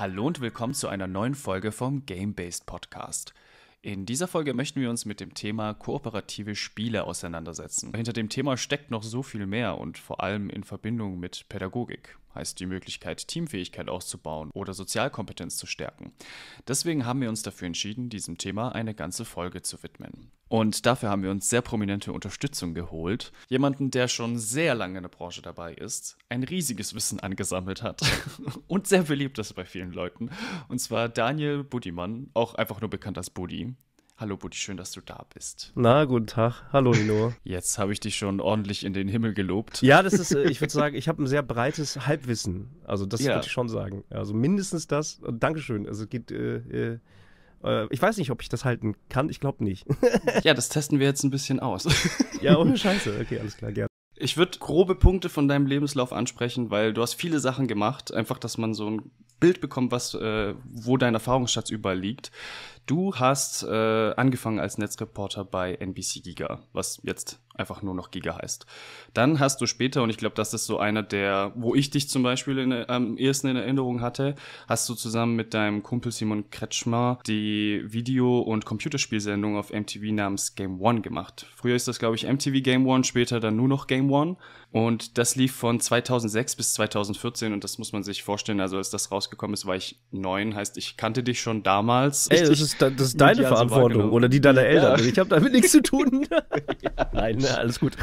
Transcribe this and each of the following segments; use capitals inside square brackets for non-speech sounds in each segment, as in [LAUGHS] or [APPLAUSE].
Hallo und willkommen zu einer neuen Folge vom Game-Based Podcast. In dieser Folge möchten wir uns mit dem Thema kooperative Spiele auseinandersetzen. Hinter dem Thema steckt noch so viel mehr und vor allem in Verbindung mit Pädagogik heißt die Möglichkeit, Teamfähigkeit auszubauen oder Sozialkompetenz zu stärken. Deswegen haben wir uns dafür entschieden, diesem Thema eine ganze Folge zu widmen. Und dafür haben wir uns sehr prominente Unterstützung geholt. Jemanden, der schon sehr lange in der Branche dabei ist, ein riesiges Wissen angesammelt hat [LAUGHS] und sehr beliebt ist bei vielen Leuten. Und zwar Daniel Budimann, auch einfach nur bekannt als Budi. Hallo Buddy, schön, dass du da bist. Na, guten Tag. Hallo Ino. [LAUGHS] Jetzt habe ich dich schon ordentlich in den Himmel gelobt. Ja, das ist, äh, ich würde sagen, ich habe ein sehr breites Halbwissen. Also das ja. würde ich schon sagen. Also mindestens das. Und Dankeschön. Also es geht, äh, äh, äh ich weiß nicht, ob ich das halten kann. Ich glaube nicht. [LAUGHS] ja, das testen wir jetzt ein bisschen aus. [LAUGHS] ja, ohne Scheiße. Okay, alles klar, gerne. Ich würde grobe Punkte von deinem Lebenslauf ansprechen, weil du hast viele Sachen gemacht. Einfach, dass man so ein Bild bekommt, was, äh, wo dein Erfahrungsschatz überall liegt. Du hast äh, angefangen als Netzreporter bei NBC Giga, was jetzt einfach nur noch Giga heißt. Dann hast du später, und ich glaube, das ist so einer der, wo ich dich zum Beispiel in, am ehesten in Erinnerung hatte, hast du zusammen mit deinem Kumpel Simon Kretschmer die Video- und Computerspielsendung auf MTV namens Game One gemacht. Früher ist das, glaube ich, MTV Game One, später dann nur noch Game One. Und das lief von 2006 bis 2014 und das muss man sich vorstellen. Also als das rausgekommen ist, war ich neun, heißt ich kannte dich schon damals. Ey, das ist das ist deine Verantwortung oder die deiner Eltern. Ja. Ich habe damit nichts zu tun. [LAUGHS] [LAUGHS] Nein, ne, alles gut.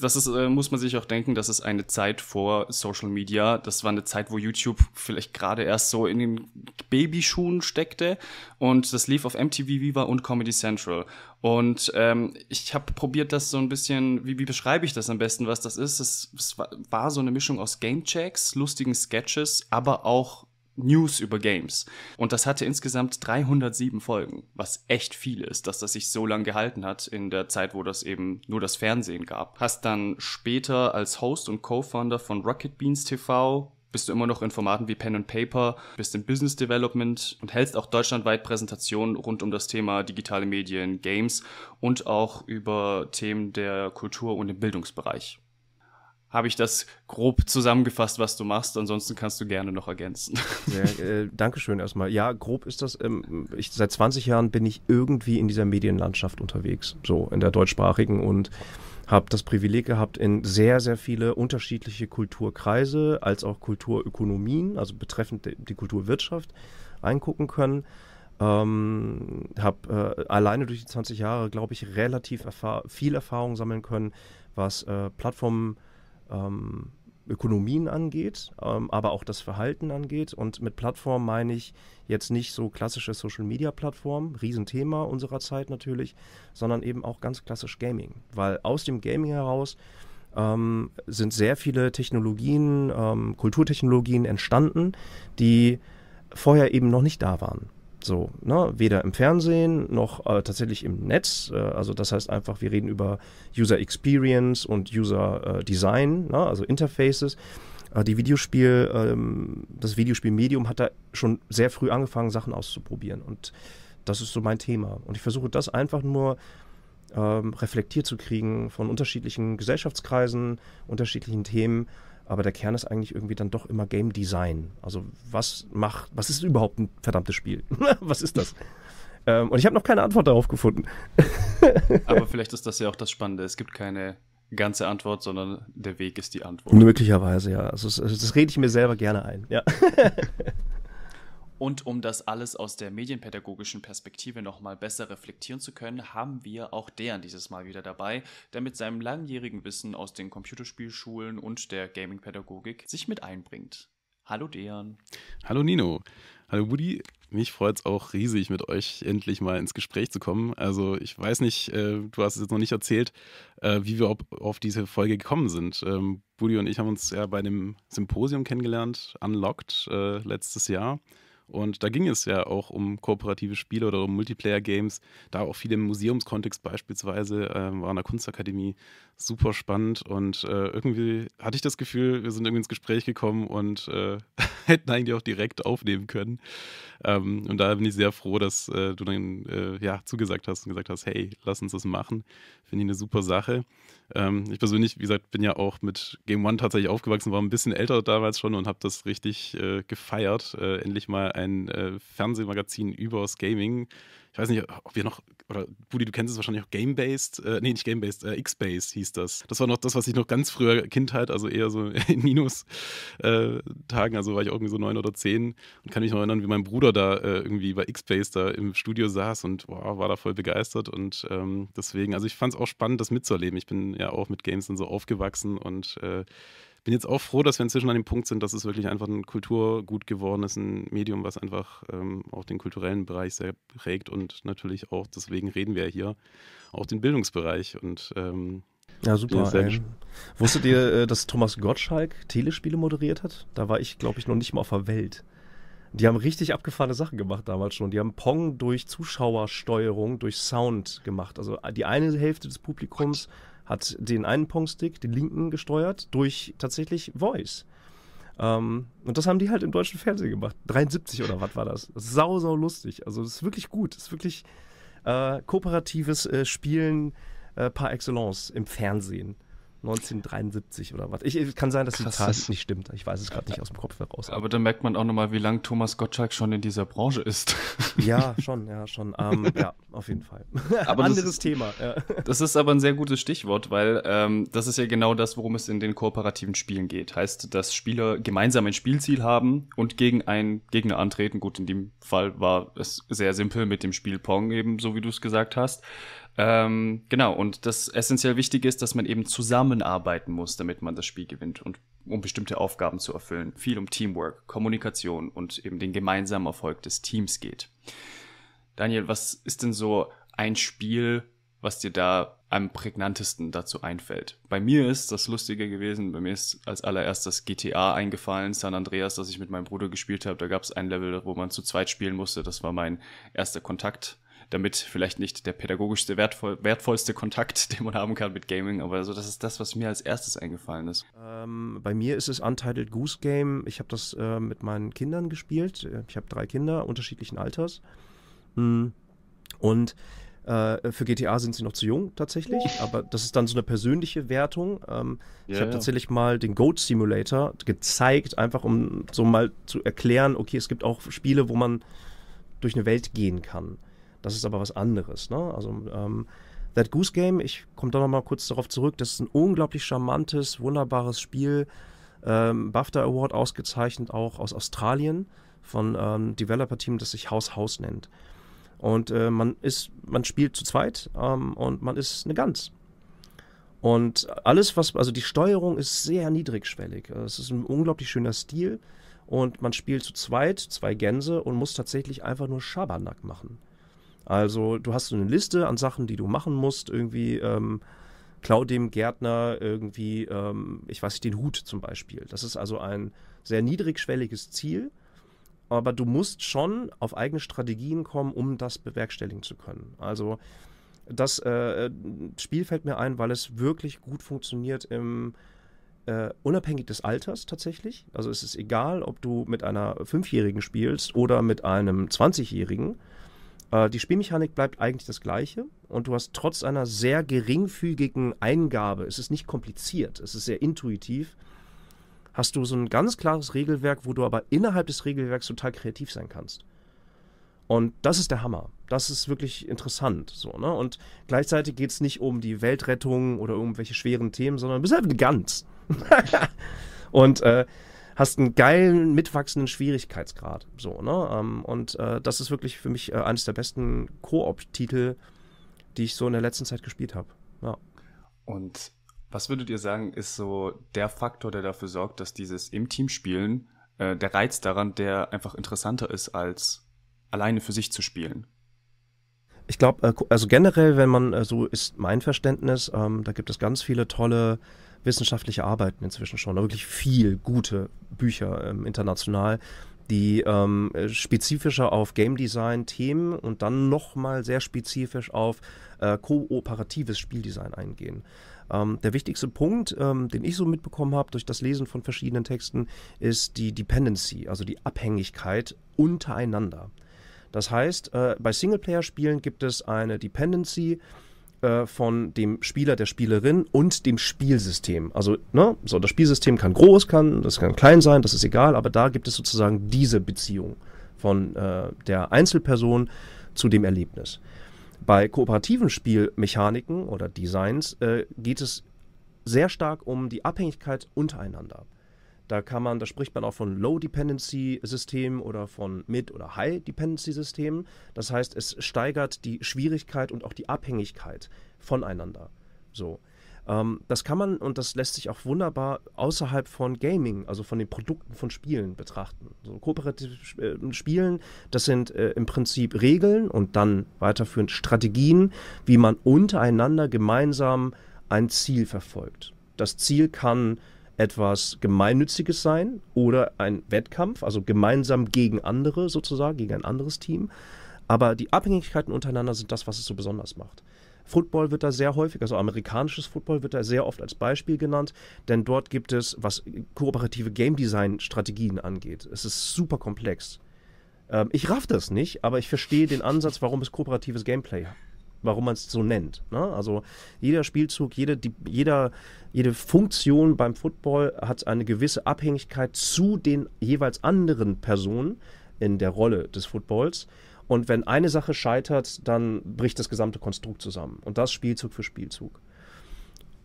Das ist, äh, muss man sich auch denken, das ist eine Zeit vor Social Media. Das war eine Zeit, wo YouTube vielleicht gerade erst so in den Babyschuhen steckte und das lief auf MTV Viva und Comedy Central. Und ähm, ich habe probiert, das so ein bisschen, wie, wie beschreibe ich das am besten, was das ist? Es, war so eine Mischung aus Game Checks, lustigen Sketches, aber auch News über Games. Und das hatte insgesamt 307 Folgen, was echt viel ist, dass das sich so lange gehalten hat in der Zeit, wo das eben nur das Fernsehen gab. Hast dann später als Host und Co-Founder von Rocket Beans TV bist du immer noch in Formaten wie Pen and Paper, bist im Business Development und hältst auch deutschlandweit Präsentationen rund um das Thema digitale Medien, Games und auch über Themen der Kultur und im Bildungsbereich habe ich das grob zusammengefasst, was du machst. Ansonsten kannst du gerne noch ergänzen. Ja, äh, Dankeschön erstmal. Ja, grob ist das. Ähm, ich, seit 20 Jahren bin ich irgendwie in dieser Medienlandschaft unterwegs, so in der deutschsprachigen und habe das Privileg gehabt, in sehr, sehr viele unterschiedliche Kulturkreise als auch Kulturökonomien, also betreffend die Kulturwirtschaft, eingucken können. Ähm, habe äh, alleine durch die 20 Jahre, glaube ich, relativ erfahr viel Erfahrung sammeln können, was äh, Plattformen ähm, Ökonomien angeht, ähm, aber auch das Verhalten angeht. Und mit Plattform meine ich jetzt nicht so klassische Social-Media-Plattformen, Riesenthema unserer Zeit natürlich, sondern eben auch ganz klassisch Gaming. Weil aus dem Gaming heraus ähm, sind sehr viele Technologien, ähm, Kulturtechnologien entstanden, die vorher eben noch nicht da waren. So, ne? weder im Fernsehen noch äh, tatsächlich im Netz. Äh, also das heißt einfach, wir reden über User Experience und User äh, Design, ne? also Interfaces. Äh, die Videospiel, ähm, das Videospielmedium hat da schon sehr früh angefangen, Sachen auszuprobieren. Und das ist so mein Thema. Und ich versuche das einfach nur ähm, reflektiert zu kriegen von unterschiedlichen Gesellschaftskreisen, unterschiedlichen Themen aber der Kern ist eigentlich irgendwie dann doch immer Game Design. Also was macht, was ist überhaupt ein verdammtes Spiel? [LAUGHS] was ist das? ähm, und ich habe noch keine Antwort darauf gefunden. [LAUGHS] Aber vielleicht ist das ja auch das Spannende. Es gibt keine ganze Antwort, sondern der Weg ist die Antwort. Möglicherweise, ja. Also das, also das rede ich mir selber gerne ein, ja. [LAUGHS] Und um das alles aus der medienpädagogischen Perspektive nochmal besser reflektieren zu können, haben wir auch Dejan dieses Mal wieder dabei, der mit seinem langjährigen Wissen aus den Computerspielschulen und der Gaming-Pädagogik sich mit einbringt. Hallo Dejan. Hallo Nino. Hallo Budi. Mich freut es auch riesig, mit euch endlich mal ins Gespräch zu kommen. Also ich weiß nicht, äh, du hast es jetzt noch nicht erzählt, äh, wie wir auf, auf, diese Folge gekommen sind. Ähm, Budi und ich haben uns ja bei dem Symposium kennengelernt, Unlocked, äh, letztes Jahr. Und da ging es ja auch um kooperative Spiele oder um Multiplayer-Games. Da auch viel im Museumskontext beispielsweise, äh, war an der Kunstakademie super spannend. Und äh, irgendwie hatte ich das Gefühl, wir sind irgendwie ins Gespräch gekommen und äh, [LAUGHS] hätten eigentlich auch direkt aufnehmen können. Ähm, und da bin ich sehr froh, dass äh, du dann äh, ja, zugesagt hast und gesagt hast, hey, lass uns das machen. Finde ich eine super Sache. Ähm, ich persönlich, wie gesagt, bin ja auch mit Game One tatsächlich aufgewachsen, war ein bisschen älter damals schon und habe das richtig äh, gefeiert. Äh, endlich mal ein äh, Fernsehmagazin übers Gaming ich weiß nicht, ob wir noch, oder Budi, du kennst es wahrscheinlich auch Game-Based, äh, nee, nicht Game-Based, äh, X-Based hieß das. Das war noch das, was ich noch ganz früher Kindheit, also eher so [LAUGHS] in Minus-Tagen, äh, also war ich irgendwie so neun oder zehn und kann mich noch erinnern, wie mein Bruder da äh, irgendwie bei X-Based da im Studio saß und wow, war da voll begeistert und ähm, deswegen, also ich fand es auch spannend, das mitzuerleben. Ich bin ja auch mit Games dann so aufgewachsen und äh, bin jetzt auch froh, dass wir inzwischen an dem Punkt sind, dass es wirklich einfach ein Kulturgut geworden ist, ein Medium, was einfach ähm, auch den kulturellen Bereich sehr prägt und natürlich auch, deswegen reden wir ja hier, auch den Bildungsbereich. Und ähm, ja, super. Sehr ähm, Ey. Wusstet ihr, äh, dass Thomas Gottschalk Telespiele moderiert hat? Da war ich, glaube ich, noch nicht mal auf der Welt. Die haben richtig abgefahrene Sachen gemacht damals schon. Die haben Pong durch Zuschauersteuerung, durch Sound gemacht. Also äh, die eine Hälfte des Publikums hat den einen Pong-Stick, den linken, gesteuert durch tatsächlich Voice. Ähm, und das haben die halt im deutschen Fernsehen gemacht. 73 oder was war das? sau, sau lustig. Also, es ist wirklich gut. Es ist wirklich äh, kooperatives äh, Spielen äh, par excellence im Fernsehen. 1973 oder was. Ich, kann sein, dass Krass, die Zahl das nicht stimmt. Ich weiß es gerade nicht aus dem Kopf heraus. Aber da merkt man auch nochmal, wie lange Thomas Gottschalk schon in dieser Branche ist. [LAUGHS] Ja, [LAUGHS] schon, ja, schon. Ähm, ja, auf jeden Fall. Aber [LAUGHS] Anderes ist, Thema. Ja. Das ist aber ein sehr gutes Stichwort, weil ähm, das ist ja genau das, worum es in den kooperativen Spielen geht. Heißt, dass Spieler gemeinsam ein Spielziel haben und gegen einen Gegner antreten. Gut, in dem Fall war es sehr simpel mit dem Spiel Pong eben, so wie du es gesagt hast. Ähm, genau, und das essentiell wichtig ist, dass man eben zusammenarbeiten muss, damit man das Spiel gewinnt und um bestimmte Aufgaben zu erfüllen. Viel um Teamwork, Kommunikation und eben den gemeinsamen Erfolg des Teams geht. Daniel, was ist denn so ein Spiel, was dir da am prägnantesten dazu einfällt. Bei mir ist das Lustige gewesen, bei mir ist als allererstes GTA eingefallen, San Andreas, das ich mit meinem Bruder gespielt habe. Da gab es ein Level, wo man zu zweit spielen musste. Das war mein erster Kontakt damit vielleicht nicht der pädagogischste, wertvoll, wertvollste Kontakt, [LAUGHS] den man haben kann mit Gaming, aber so, das ist das, was mir als erstes eingefallen ist. Ähm, bei mir ist es Untitled Goose Game. Ich habe das äh, mit meinen Kindern gespielt. Äh, ich habe drei Kinder unterschiedlichen Alters. Hm. Und äh, für GTA sind sie noch zu jung tatsächlich, aber das ist dann so eine persönliche Wertung. Ähm, yeah, ich habe tatsächlich mal den Goat Simulator gezeigt, einfach um so mal zu erklären, okay, es gibt auch Spiele, wo man durch eine Welt gehen kann. Das ist aber was anderes. Ne? Also ähm, That Goose Game, ich komme da nochmal kurz darauf zurück, das ist ein unglaublich charmantes, wunderbares Spiel. Ähm, BAFTA Award ausgezeichnet, auch aus Australien, von ähm, Developer-Team, das sich House House nennt. Und äh, man ist, man spielt zu zweit ähm, und man ist eine Gans. Und alles, was, also die Steuerung ist sehr niedrigschwellig. Es ist ein unglaublich schöner Stil und man spielt zu zweit, zwei Gänse und muss tatsächlich einfach nur Schabernack machen. Also du hast so eine Liste an Sachen, die du machen musst, irgendwie ähm, klau dem Gärtner irgendwie, ähm, ich weiß nicht, den Hut zum Beispiel. Das ist also ein sehr niedrigschwelliges Ziel, aber du musst schon auf eigene Strategien kommen, um das bewerkstelligen zu können. Also das äh, Spiel fällt mir ein, weil es wirklich gut funktioniert im äh, unabhängig des Alters tatsächlich. Also es ist egal, ob du mit einer Fünfjährigen spielst oder mit einem 20-Jährigen. Äh, die Spielmechanik bleibt eigentlich das gleiche und du hast trotz einer sehr geringfügigen Eingabe, es ist nicht kompliziert, es ist sehr intuitiv, hast du so ein ganz klares Regelwerk, wo du aber innerhalb des Regelwerks total kreativ sein kannst. Und das ist der Hammer. Das ist wirklich interessant. So, ne? Und gleichzeitig geht es nicht um die Weltrettung oder irgendwelche schweren Themen, sondern du bist halt eine Gans. [LAUGHS] und äh, hast einen geilen, mitwachsenden Schwierigkeitsgrad. So, ne? Ähm, und äh, das ist wirklich für mich äh, eines der besten Koop-Titel, die ich so in der letzten Zeit gespielt habe. Ja. Und was würdet ihr sagen, ist so der Faktor, der dafür sorgt, dass dieses im Team spielen, äh, der Reiz daran, der einfach interessanter ist, als alleine für sich zu spielen? Ich glaube, äh, also generell, wenn man, äh, so ist mein Verständnis, ähm, da gibt es ganz viele tolle wissenschaftliche Arbeiten inzwischen schon, wirklich viel gute Bücher ähm, international, die ähm, spezifischer auf Game Design Themen und dann nochmal sehr spezifisch auf äh, kooperatives Spieldesign eingehen. Ähm, der wichtigste Punkt, ähm, den ich so mitbekommen habe durch das Lesen von verschiedenen Texten, ist die Dependency, also die Abhängigkeit untereinander. Das heißt, äh, bei Singleplayer-Spielen gibt es eine Dependency, äh, von dem Spieler, der Spielerin und dem Spielsystem. Also, ne, so das Spielsystem kann groß, kann, das kann klein sein, das ist egal, aber da gibt es sozusagen diese Beziehung von äh, der Einzelperson zu dem Erlebnis. Bei kooperativen Spielmechaniken oder Designs äh, geht es sehr stark um die Abhängigkeit untereinander. Da kann man, da spricht man auch von Low-Dependency-Systemen oder von Mid- oder High-Dependency-Systemen. Das heißt, es steigert die Schwierigkeit und auch die Abhängigkeit voneinander. So. Ähm, das kann man und das lässt sich auch wunderbar außerhalb von Gaming, also von den Produkten von Spielen betrachten. So kooperative äh, Spielen, das sind äh, im Prinzip Regeln und dann weiterführend Strategien, wie man untereinander gemeinsam ein Ziel verfolgt. Das Ziel kann etwas Gemeinnütziges sein oder ein Wettkampf, also gemeinsam gegen andere sozusagen, gegen ein anderes Team. Aber die Abhängigkeiten untereinander sind das, was es so besonders macht. Football wird da sehr häufig, also amerikanisches Football wird da sehr oft als Beispiel genannt, denn dort gibt es, was kooperative Game Design Strategien angeht. Es ist super komplex. Ähm, ich raff das nicht, aber ich verstehe den Ansatz, warum es kooperatives Gameplay warum man es so nennt. Ne? Also jeder Spielzug, jede, die, jeder, jede Funktion beim Football hat eine gewisse Abhängigkeit zu den jeweils anderen Personen in der Rolle des Footballs. Und wenn eine Sache scheitert, dann bricht das gesamte Konstrukt zusammen. Und das Spielzug für Spielzug.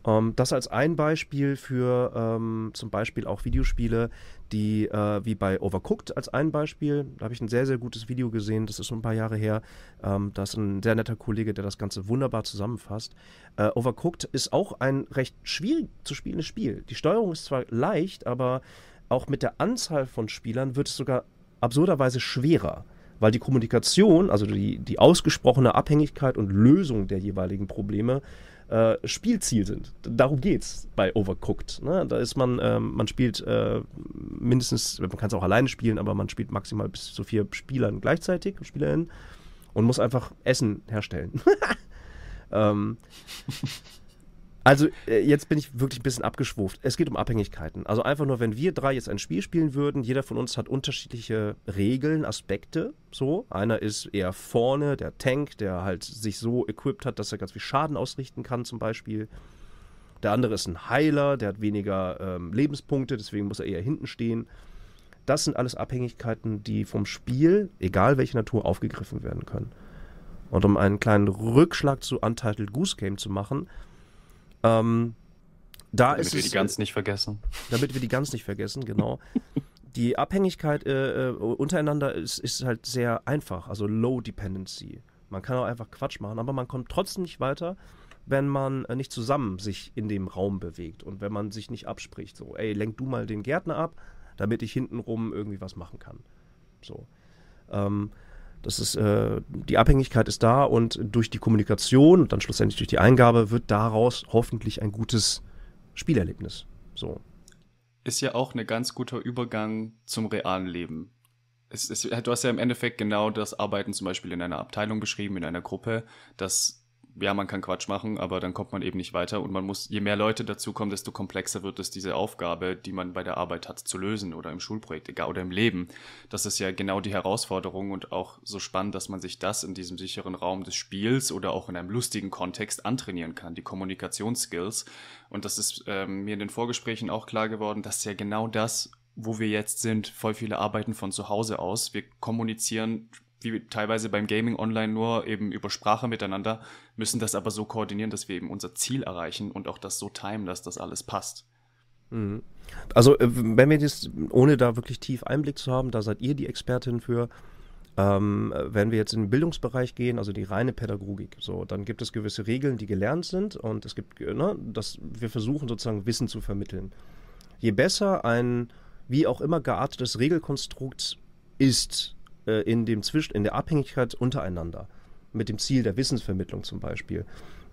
Ähm, das als ein Beispiel für ähm, zum Beispiel auch Videospiele, die äh, wie bei Overcooked als ein Beispiel, da habe ich ein sehr, sehr gutes Video gesehen, das ist schon ein paar Jahre her. Ähm, da ist ein sehr netter Kollege, der das Ganze wunderbar zusammenfasst. Äh, Overcooked ist auch ein recht schwierig zu spielendes Spiel. Die Steuerung ist zwar leicht, aber auch mit der Anzahl von Spielern wird es sogar absurderweise schwerer weil die Kommunikation, also die, die ausgesprochene Abhängigkeit und Lösung der jeweiligen Probleme, äh, Spielziel sind. Darum geht's bei Overcooked. Ne? Da ist man, ähm, man spielt äh, mindestens, man kann es auch alleine spielen, aber man spielt maximal bis zu vier Spielern gleichzeitig, Spielerinnen, und muss einfach Essen herstellen. [LAUGHS] ähm, also äh, jetzt bin ich wirklich ein bisschen abgeschwuft. Es geht um Abhängigkeiten. Also einfach nur, wenn wir drei jetzt ein Spiel spielen würden, jeder von uns hat unterschiedliche Regeln, Aspekte. So, einer ist eher vorne, der Tank, der halt sich so equipped hat, dass er ganz viel Schaden ausrichten kann zum Beispiel. Der andere ist ein Heiler, der hat weniger ähm, Lebenspunkte, deswegen muss er eher hinten stehen. Das sind alles Abhängigkeiten, die vom Spiel, egal welche Natur, aufgegriffen werden können. Und um einen kleinen Rückschlag zu Untitled Goose Game zu machen, ähm, da damit ist wir es, die Gans nicht vergessen. Äh, damit wir die Gans nicht vergessen, genau. [LAUGHS] die Abhängigkeit äh, äh, untereinander ist, ist halt sehr einfach, also Low Dependency. Man kann auch einfach Quatsch machen, aber man kommt trotzdem nicht weiter, wenn man äh, nicht zusammen sich in dem Raum bewegt und wenn man sich nicht abspricht. So, ey, lenk du mal den Gärtner ab, damit ich hintenrum irgendwie was machen kann. So. Ähm, das ist, äh, die Abhängigkeit ist da und durch die Kommunikation und dann schlussendlich durch die Eingabe wird daraus hoffentlich ein gutes Spielerlebnis. So. Ist ja auch ein ganz guter Übergang zum realen Leben. Es, es, du hast ja im Endeffekt genau das Arbeiten zum Beispiel in einer Abteilung beschrieben, in einer Gruppe, dass ja, man kann Quatsch machen, aber dann kommt man eben nicht weiter und man muss, je mehr Leute dazukommen, desto komplexer wird es, diese Aufgabe, die man bei der Arbeit hat, zu lösen oder im Schulprojekt, egal, oder im Leben. Das ist ja genau die Herausforderung und auch so spannend, dass man sich das in diesem sicheren Raum des Spiels oder auch in einem lustigen Kontext antrainieren kann, die Kommunikationsskills. Und das ist ähm, mir in den Vorgesprächen auch klar geworden, dass ja genau das, wo wir jetzt sind, voll viele arbeiten von zu Hause aus. Wir kommunizieren wie teilweise beim Gaming online nur eben über Sprache miteinander, müssen das aber so koordinieren, dass wir eben unser Ziel erreichen und auch das so timen, dass das alles passt. Mhm. Also, äh, wenn wir jetzt, ohne da wirklich tief Einblick zu haben, da seid ihr die Expertin für, ähm, wenn wir jetzt in den Bildungsbereich gehen, also die reine Pädagogik, so, dann gibt es gewisse Regeln, die gelernt sind und es gibt, äh, ne, dass wir versuchen sozusagen Wissen zu vermitteln. Je besser ein wie auch immer geartetes Regelkonstrukt ist, äh, in, dem Zwischen in der Abhängigkeit untereinander. Mit dem Ziel der Wissensvermittlung zum Beispiel.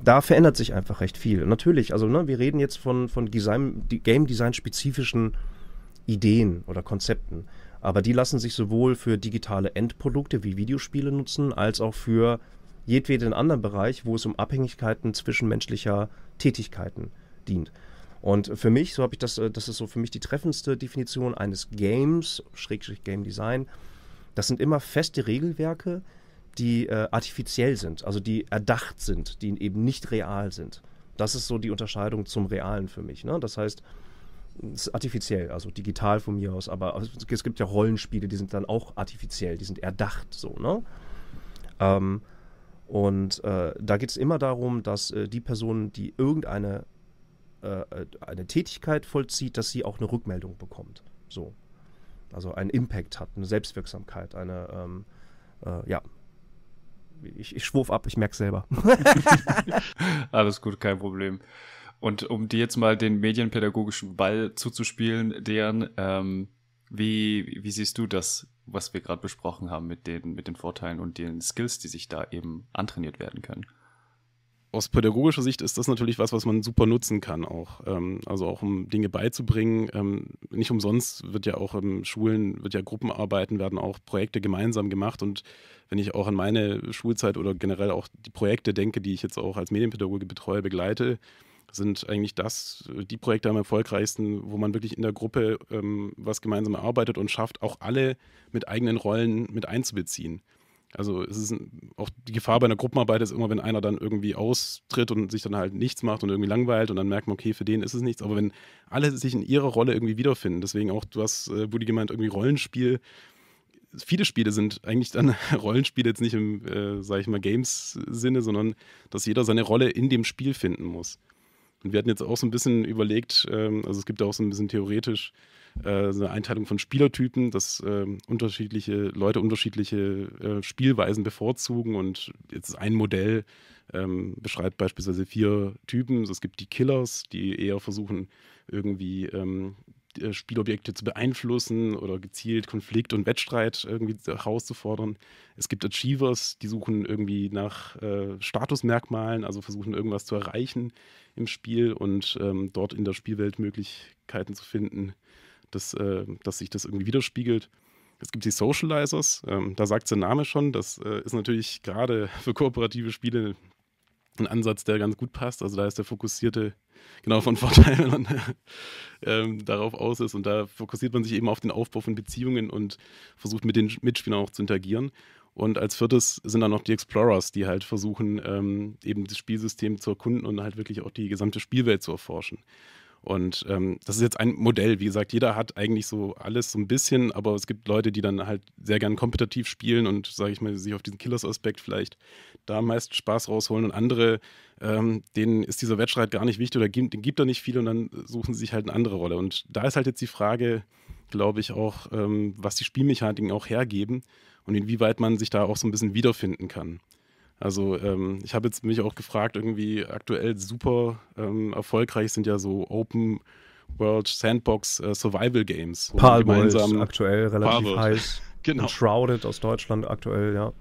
Da verändert sich einfach recht viel. Natürlich, also ne, wir reden jetzt von, von Design, Game Design-spezifischen Ideen oder Konzepten. Aber die lassen sich sowohl für digitale Endprodukte wie Videospiele nutzen, als auch für jedweden anderen Bereich, wo es um Abhängigkeiten zwischenmenschlicher Tätigkeiten dient. Und für mich, so habe ich das, äh, das ist so für mich die treffendste Definition eines Games, Schrägstrich Game Design, das sind immer feste Regelwerke, die äh, artifiziell sind, also die erdacht sind, die eben nicht real sind. Das ist so die Unterscheidung zum Realen für mich. Ne? Das heißt, es ist artifiziell, also digital von mir aus, aber es gibt ja Rollenspiele, die sind dann auch artifiziell, die sind erdacht so. Ne? Ähm, und äh, da geht es immer darum, dass äh, die Person, die irgendeine äh, äh, eine Tätigkeit vollzieht, dass sie auch eine Rückmeldung bekommt. So also einen Impact hat, eine Selbstwirksamkeit, eine, ähm, äh, ja, ich, ich schwurf ab, ich merke selber. [LAUGHS] Alles gut, kein Problem. Und um dir jetzt mal den medienpädagogischen Ball zuzuspielen, Dejan, ähm, wie, wie siehst du das, was wir gerade besprochen haben mit den, mit den Vorteilen und den Skills, die sich da eben antrainiert werden können? aus pädagogischer Sicht ist das natürlich was, was man super nutzen kann, auch. Ähm, also auch um Dinge beizubringen. Ähm, nicht umsonst wird ja auch in Schulen, wird ja Gruppenarbeiten, werden auch Projekte gemeinsam gemacht. Und wenn ich auch an meine Schulzeit oder generell auch die Projekte denke, die ich jetzt auch als Medienpädagoge betreue, begleite, sind eigentlich das, äh, die Projekte am erfolgreichsten, wo man wirklich in der Gruppe ähm, was gemeinsam erarbeitet und schafft, auch alle mit eigenen Rollen mit einzubeziehen. Also es ist auch die Gefahr bei einer Gruppenarbeit ist immer, wenn einer dann irgendwie austritt und sich dann halt nichts macht und irgendwie langweilt und dann merkt man, okay, für den ist es nichts. Aber wenn alle sich in ihrer Rolle irgendwie wiederfinden, deswegen auch, du hast, äh, Buddy gemeint, irgendwie Rollenspiel. Viele Spiele sind eigentlich dann [LAUGHS] Rollenspiele jetzt nicht im, äh, sag ich mal, Games-Sinne, sondern dass jeder seine Rolle in dem Spiel finden muss. Und wir hatten jetzt auch so ein bisschen überlegt, ähm, also es gibt ja auch so ein bisschen theoretisch äh, so eine Einteilung von Spielertypen, dass äh, unterschiedliche Leute unterschiedliche äh, Spielweisen bevorzugen und jetzt ein Modell ähm, beschreibt beispielsweise vier Typen. Also es gibt die Killers, die eher versuchen, irgendwie ähm, äh, Spielobjekte zu beeinflussen oder gezielt Konflikt und Wettstreit irgendwie herauszufordern. Es gibt Achievers, die suchen irgendwie nach äh, Statusmerkmalen, also versuchen irgendwas zu erreichen im Spiel und ähm, dort in der Spielwelt Möglichkeiten zu finden dass, äh, dass sich das irgendwie widerspiegelt. Es gibt die Socializers, ähm, da sagt der Name schon, das äh, ist natürlich gerade [LAUGHS] für kooperative Spiele ein Ansatz, der ganz gut passt. Also da ist der fokussierte, genau von [LAUGHS] Vorteil, wenn man ähm, darauf aus ist. Und da fokussiert man sich eben auf den Aufbau von Beziehungen und versucht mit den Mitspielern auch zu interagieren. Und als viertes sind dann noch die Explorers, die halt versuchen, ähm, eben das Spielsystem zu erkunden und halt wirklich auch die gesamte Spielwelt zu erforschen. Und ähm, das ist jetzt ein Modell. Wie gesagt, jeder hat eigentlich so alles so ein bisschen, aber es gibt Leute, die dann halt sehr gern kompetitiv spielen und, sage ich mal, sich auf diesen Killers-Aspekt vielleicht da meist Spaß rausholen. Und andere, ähm, denen ist dieser Wettstreit gar nicht wichtig oder gibt, gibt er nicht viel und dann suchen sie sich halt eine andere Rolle. Und da ist halt jetzt die Frage, glaube ich, auch, ähm, was die Spielmechaniken auch hergeben und inwieweit man sich da auch so ein bisschen wiederfinden kann. Also ähm, ich habe jetzt mich auch gefragt, irgendwie aktuell super ähm, erfolgreich sind ja so Open World Sandbox äh, Survival Games. Palworld ist aktuell relativ Palworld. heiß. [LAUGHS] genau. Shrouded aus Deutschland aktuell, ja.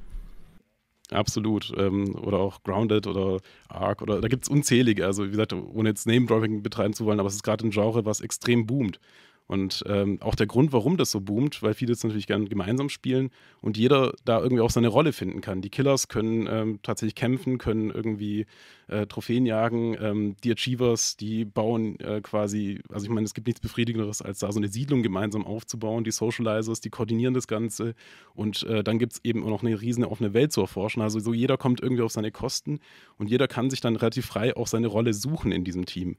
Absolut. Ähm, oder auch Grounded oder Ark oder da gibt es unzählige. Also wie gesagt, ohne jetzt Name-Dropping betreiben zu wollen, aber es ist gerade ein Genre, was extrem boomt. Und ähm, auch der Grund, warum das so boomt, weil viele es natürlich gerne gemeinsam spielen und jeder da irgendwie auch seine Rolle finden kann. Die Killers können ähm, tatsächlich kämpfen, können irgendwie äh, Trophäen jagen. Ähm, die Achievers, die bauen äh, quasi, also ich meine, es gibt nichts Befriedigenderes, als da so eine Siedlung gemeinsam aufzubauen. Die Socializers, die koordinieren das Ganze. Und äh, dann gibt es eben auch noch eine riesige offene Welt zu erforschen. Also so jeder kommt irgendwie auf seine Kosten und jeder kann sich dann relativ frei auch seine Rolle suchen in diesem Team.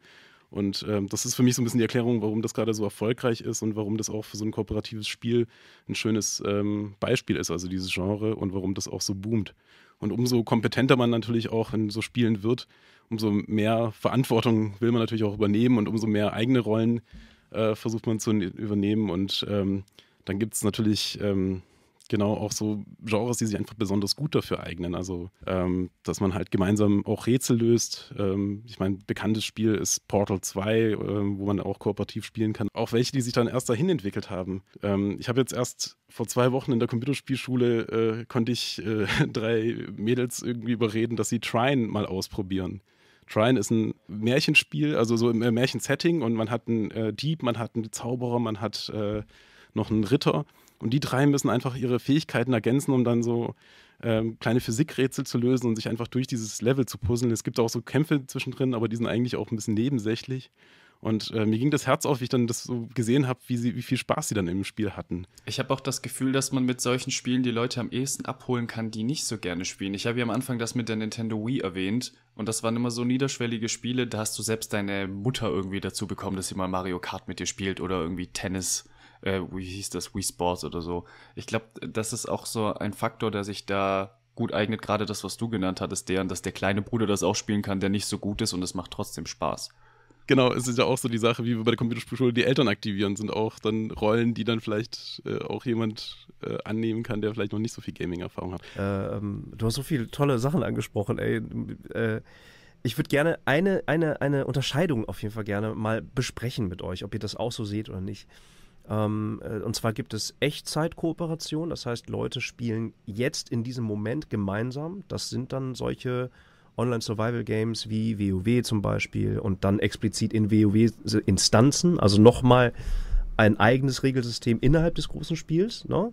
Und ähm, das ist für mich so ein bisschen die Erklärung, warum das gerade so erfolgreich ist und warum das auch für so ein kooperatives Spiel ein schönes ähm, Beispiel ist, also dieses Genre und warum das auch so boomt. Und umso kompetenter man natürlich auch in so Spielen wird, umso mehr Verantwortung will man natürlich auch übernehmen und umso mehr eigene Rollen äh, versucht man zu übernehmen. Und ähm, dann gibt es natürlich ähm, genau auch so Genres, die sich einfach besonders gut dafür eignen. Also, ähm, dass man halt gemeinsam auch Rätsel löst. Ähm, ich meine, bekanntes Spiel ist Portal 2, äh, wo man auch kooperativ spielen kann. Auch welche, die sich dann erst dahin entwickelt haben. Ähm, ich habe jetzt erst vor zwei Wochen in der Computerspielschule äh, konnte ich äh, [LAUGHS] drei Mädels irgendwie überreden, dass sie Trine mal ausprobieren. Trine ist ein Märchenspiel, also so im äh, Märchensetting und man hat einen äh, Dieb, man hat einen Zauberer, man hat äh, noch einen Ritter und die drei müssen einfach ihre Fähigkeiten ergänzen, um dann so ähm, kleine Physikrätsel zu lösen und sich einfach durch dieses Level zu puzzeln. Es gibt auch so Kämpfe zwischendrin, aber die sind eigentlich auch ein bisschen nebensächlich. Und äh, mir ging das Herz auf, wie ich dann das so gesehen habe, wie, wie viel Spaß sie dann im Spiel hatten. Ich habe auch das Gefühl, dass man mit solchen Spielen die Leute am ehesten abholen kann, die nicht so gerne spielen. Ich habe ja am Anfang das mit der Nintendo Wii erwähnt. Und das waren immer so niederschwellige Spiele, da hast du selbst deine Mutter irgendwie dazu bekommen, dass sie mal Mario Kart mit dir spielt oder irgendwie Tennis äh, wie hieß das, Wii Sports oder so. Ich glaube, das ist auch so ein Faktor, der sich da gut eignet, gerade das, was du genannt hattest, deren, dass der kleine Bruder das auch spielen kann, der nicht so gut ist und es macht trotzdem Spaß. Genau, es ist ja auch so die Sache, wie wir bei der Computerspielschule die Eltern aktivieren, sind auch dann Rollen, die dann vielleicht äh, auch jemand äh, annehmen kann, der vielleicht noch nicht so viel Gaming-Erfahrung hat. Ähm, du hast so viele tolle Sachen angesprochen, ey. Äh, ich würde gerne eine, eine, eine Unterscheidung auf jeden Fall gerne mal besprechen mit euch, ob ihr das auch so seht oder nicht. Ähm, äh, und zwar gibt es Echtzeitkooperation, das heißt, Leute spielen jetzt in diesem Moment gemeinsam. Das sind dann solche Online-Survival-Games wie WoW zum Beispiel und dann explizit in WoW-Instanzen, also nochmal ein eigenes Regelsystem innerhalb des großen Spiels. Ne?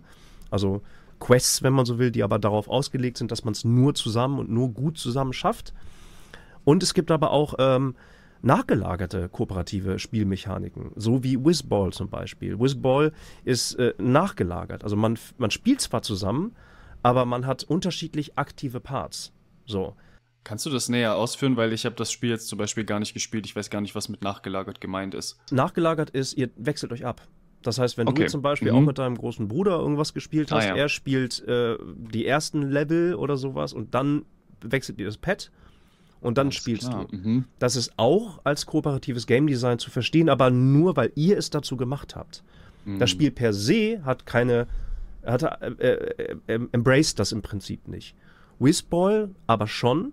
Also Quests, wenn man so will, die aber darauf ausgelegt sind, dass man es nur zusammen und nur gut zusammen schafft. Und es gibt aber auch ähm, nachgelagerte kooperative Spielmechaniken, so wie Whizball zum Beispiel. Whizball ist äh, nachgelagert. Also man, man spielt zwar zusammen, aber man hat unterschiedlich aktive Parts. So. Kannst du das näher ausführen, weil ich habe das Spiel jetzt zum Beispiel gar nicht gespielt. Ich weiß gar nicht, was mit nachgelagert gemeint ist. Nachgelagert ist, ihr wechselt euch ab. Das heißt, wenn okay. du zum Beispiel mhm. auch mit deinem großen Bruder irgendwas gespielt ah, hast, ah, ja. er spielt äh, die ersten Level oder sowas und dann wechselt ihr das Pad und dann Alles spielst du. Mhm. Das ist auch als kooperatives Game Design zu verstehen, aber nur, weil ihr es dazu gemacht habt. Mhm. Das Spiel per se hat keine, hat, äh, äh, äh embraced das im Prinzip nicht. Whistball aber schon,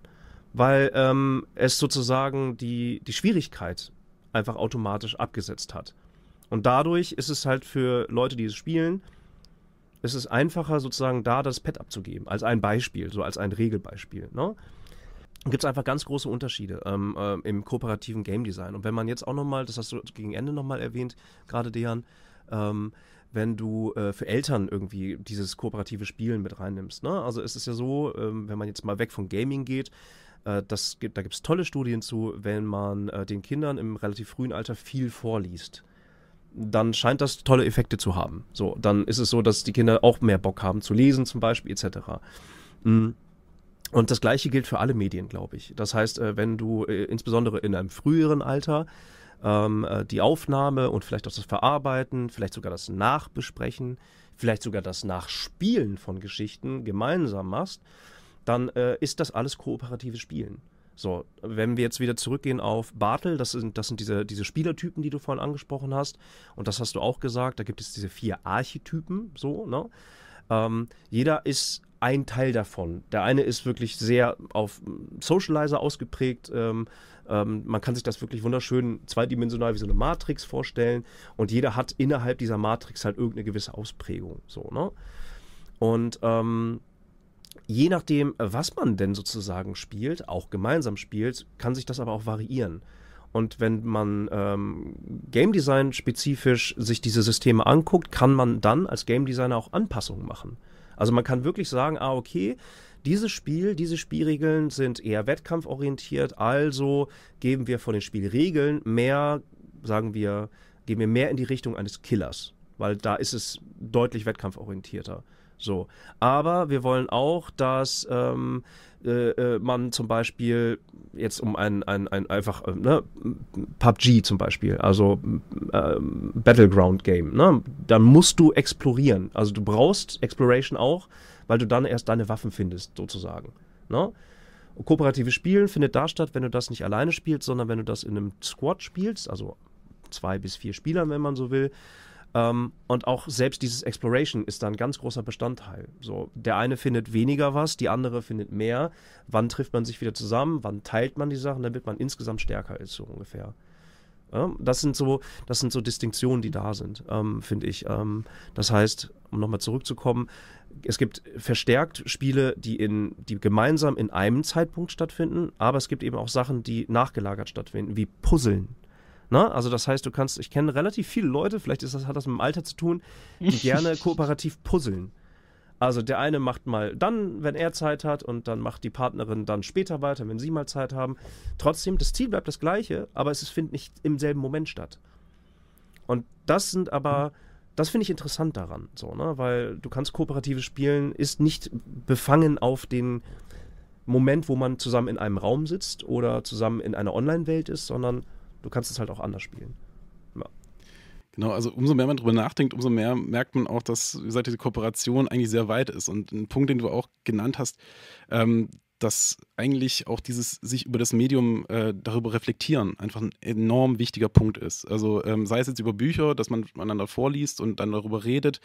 weil ähm, es sozusagen die, die Schwierigkeit einfach automatisch abgesetzt hat. Und dadurch ist es halt für Leute, die es spielen, ist es einfacher, sozusagen da das Pad abzugeben. Als ein Beispiel, so als ein Regelbeispiel. Ne? gibt es einfach ganz große Unterschiede ähm, äh, im kooperativen Game Design. Und wenn man jetzt auch nochmal, das hast du gegen Ende nochmal erwähnt, gerade Dejan, ähm, wenn du äh, für Eltern irgendwie dieses kooperative Spielen mit reinnimmst. Ne? Also es ist ja so, ähm, wenn man jetzt mal weg von Gaming geht, äh, das gibt, da gibt es tolle Studien zu, wenn man äh, den Kindern im relativ frühen Alter viel vorliest dann scheint das tolle Effekte zu haben. So, dann ist es so, dass die Kinder auch mehr Bock haben zu lesen zum Beispiel etc. Mhm. Und das Gleiche gilt für alle Medien, glaube ich. Das heißt, äh, wenn du äh, insbesondere in einem früheren Alter ähm, äh, die Aufnahme und vielleicht auch das Verarbeiten, vielleicht sogar das Nachbesprechen, vielleicht sogar das Nachspielen von Geschichten gemeinsam machst, dann ist das alles kooperatives Spielen. So, wenn wir jetzt wieder zurückgehen auf Bartel, das sind, das sind diese, diese Spielertypen, die du vorhin angesprochen hast, und das hast du auch gesagt, da gibt es diese vier Archetypen, so, ne? Ähm, jeder ist ein Teil davon. Der eine ist wirklich sehr auf Socializer ausgeprägt. Ähm, ähm, man kann sich das wirklich wunderschön zweidimensional wie so eine Matrix vorstellen. Und jeder hat innerhalb dieser Matrix halt irgendeine gewisse Ausprägung. So, ne? Und ähm, je nachdem, was man denn sozusagen spielt, auch gemeinsam spielt, kann sich das aber auch variieren. Und wenn man ähm, Game Design spezifisch sich diese Systeme anguckt, kann man dann als Game Designer auch Anpassungen machen. Also man kann wirklich sagen, ah, okay, dieses Spiel, diese Spielregeln sind eher wettkampforientiert, also geben wir von den Spielregeln mehr, sagen wir, gehen wir mehr in die Richtung eines Killers, weil da ist es deutlich wettkampforientierter. So. Aber wir wollen auch, dass ähm, äh, äh, man zum Beispiel jetzt um ein, ein, ein einfach äh, ne, PUBG zum Beispiel, also äh, Battleground Game, ne? dann musst du explorieren. Also du brauchst Exploration auch, weil du dann erst deine Waffen findest, sozusagen. Ne? Kooperatives Spielen findet da statt, wenn du das nicht alleine spielst, sondern wenn du das in einem Squad spielst, also zwei bis vier Spielern, wenn man so will. Ähm, und auch selbst dieses Exploration ist da ein ganz großer Bestandteil. So, der eine findet weniger was, die andere findet mehr. Wann trifft man sich wieder zusammen? Wann teilt man die Sachen, damit man insgesamt stärker ist, so ungefähr. das sind so, das sind so Distinktionen, die da sind, ähm, finde ich. Ähm, das heißt, um nochmal zurückzukommen, es gibt verstärkt Spiele, die in, die gemeinsam in einem Zeitpunkt stattfinden, aber es gibt eben auch Sachen, die nachgelagert stattfinden, wie Puzzeln na, ne? also das heißt, du kannst, ich kenne relativ viele Leute, vielleicht ist das, hat das mit dem Alter zu tun, die [LAUGHS] gerne kooperativ puzzeln. Also der eine macht mal dann, wenn er Zeit hat, und dann macht die Partnerin dann später weiter, wenn sie mal Zeit haben. Trotzdem, das Ziel bleibt das gleiche, aber es findet nicht im selben Moment statt. Und das sind aber, mhm. das finde ich interessant daran, so, ne? Weil du kannst kooperatives Spielen ist nicht befangen auf den Moment, wo man zusammen in einem Raum sitzt oder zusammen in einer Online-Welt ist, sondern du kannst es halt auch anders spielen. Ja. Genau, also umso mehr man darüber nachdenkt, umso mehr merkt man auch, dass, wie diese Kooperation eigentlich sehr weit ist. Und ein Punkt, den du auch genannt hast, ähm, dass eigentlich auch dieses sich über das Medium äh, darüber reflektieren einfach ein enorm wichtiger Punkt ist. Also ähm, sei es jetzt über Bücher, dass man einander vorliest und dann darüber redet.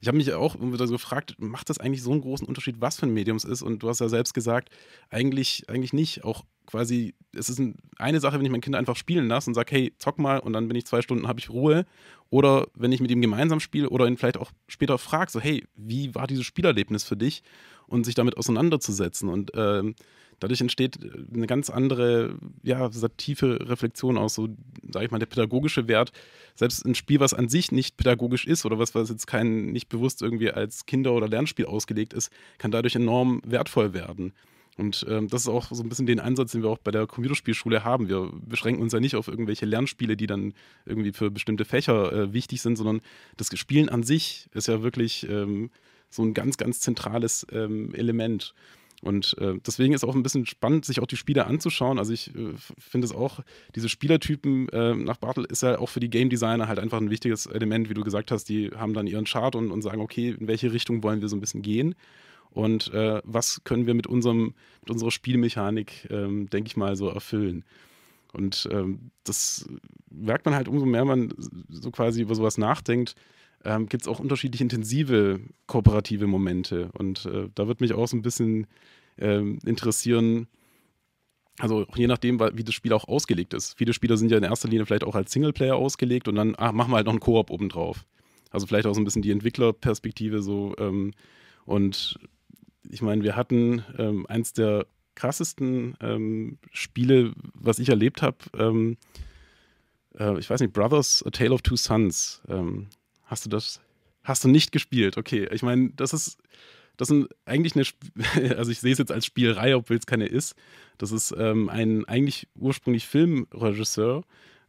Ich habe mich auch also gefragt, macht das eigentlich so einen großen Unterschied, was für ein Medium es ist? Und du hast ja selbst gesagt, eigentlich, eigentlich nicht. Auch quasi, es ist eine Sache, wenn ich mein Kind einfach spielen lasse und sage, hey, zock mal und dann bin ich zwei Stunden, habe ich Ruhe. Oder wenn ich mit ihm gemeinsam spiele oder ihn vielleicht auch später frage, so, hey, wie war dieses Spielerlebnis für dich? Und sich damit auseinanderzusetzen. Und ähm, dadurch entsteht äh, eine ganz andere, ja, tiefe Reflexion aus, so, sage ich mal, der pädagogische Wert. Selbst ein Spiel, was an sich nicht pädagogisch ist oder was, was jetzt kein, nicht bewusst irgendwie als Kinder- oder Lernspiel ausgelegt ist, kann dadurch enorm wertvoll werden. Und ähm, das ist auch so ein bisschen den Ansatz, den wir auch bei der Computerspielschule haben. Wir beschränken uns ja nicht auf irgendwelche Lernspiele, die dann irgendwie für bestimmte Fächer äh, wichtig sind, sondern das Spielen an sich ist ja wirklich ähm, so ein ganz, ganz zentrales ähm, Element. Und äh, deswegen ist auch ein bisschen spannend, sich auch die Spiele anzuschauen. Also ich äh, finde es auch, diese Spielertypen äh, nach Bartel ist ja auch für die Game Designer halt einfach ein wichtiges Element, wie du gesagt hast, die haben dann ihren Chart und, und sagen, okay, in welche Richtung wollen wir so ein bisschen gehen und äh, was können wir mit, unserem, mit unserer Spielmechanik, ähm, denke ich mal, so erfüllen. Und ähm, das merkt man halt, umso mehr man so quasi über sowas nachdenkt, ähm, gibt es auch unterschiedlich intensive kooperative Momente. Und äh, da würde mich auch so ein bisschen ähm, interessieren, also je nachdem, wie das Spiel auch ausgelegt ist. Viele Spieler sind ja in erster Linie vielleicht auch als Singleplayer ausgelegt und dann ach, machen wir halt noch einen Koop obendrauf. Also vielleicht auch so ein bisschen die Entwicklerperspektive so. Ähm, und ich meine, wir hatten ähm, eins der krassesten ähm, Spiele, was ich erlebt habe. Ähm, äh, ich weiß nicht, Brothers, A Tale of Two Sons. Ähm, hast du das? Hast du nicht gespielt? Okay, ich meine, das ist das sind eigentlich eine, [LAUGHS] also ich sehe es jetzt als Spielerei, obwohl es keine ist. Das ist ähm, ein eigentlich ursprünglich Filmregisseur,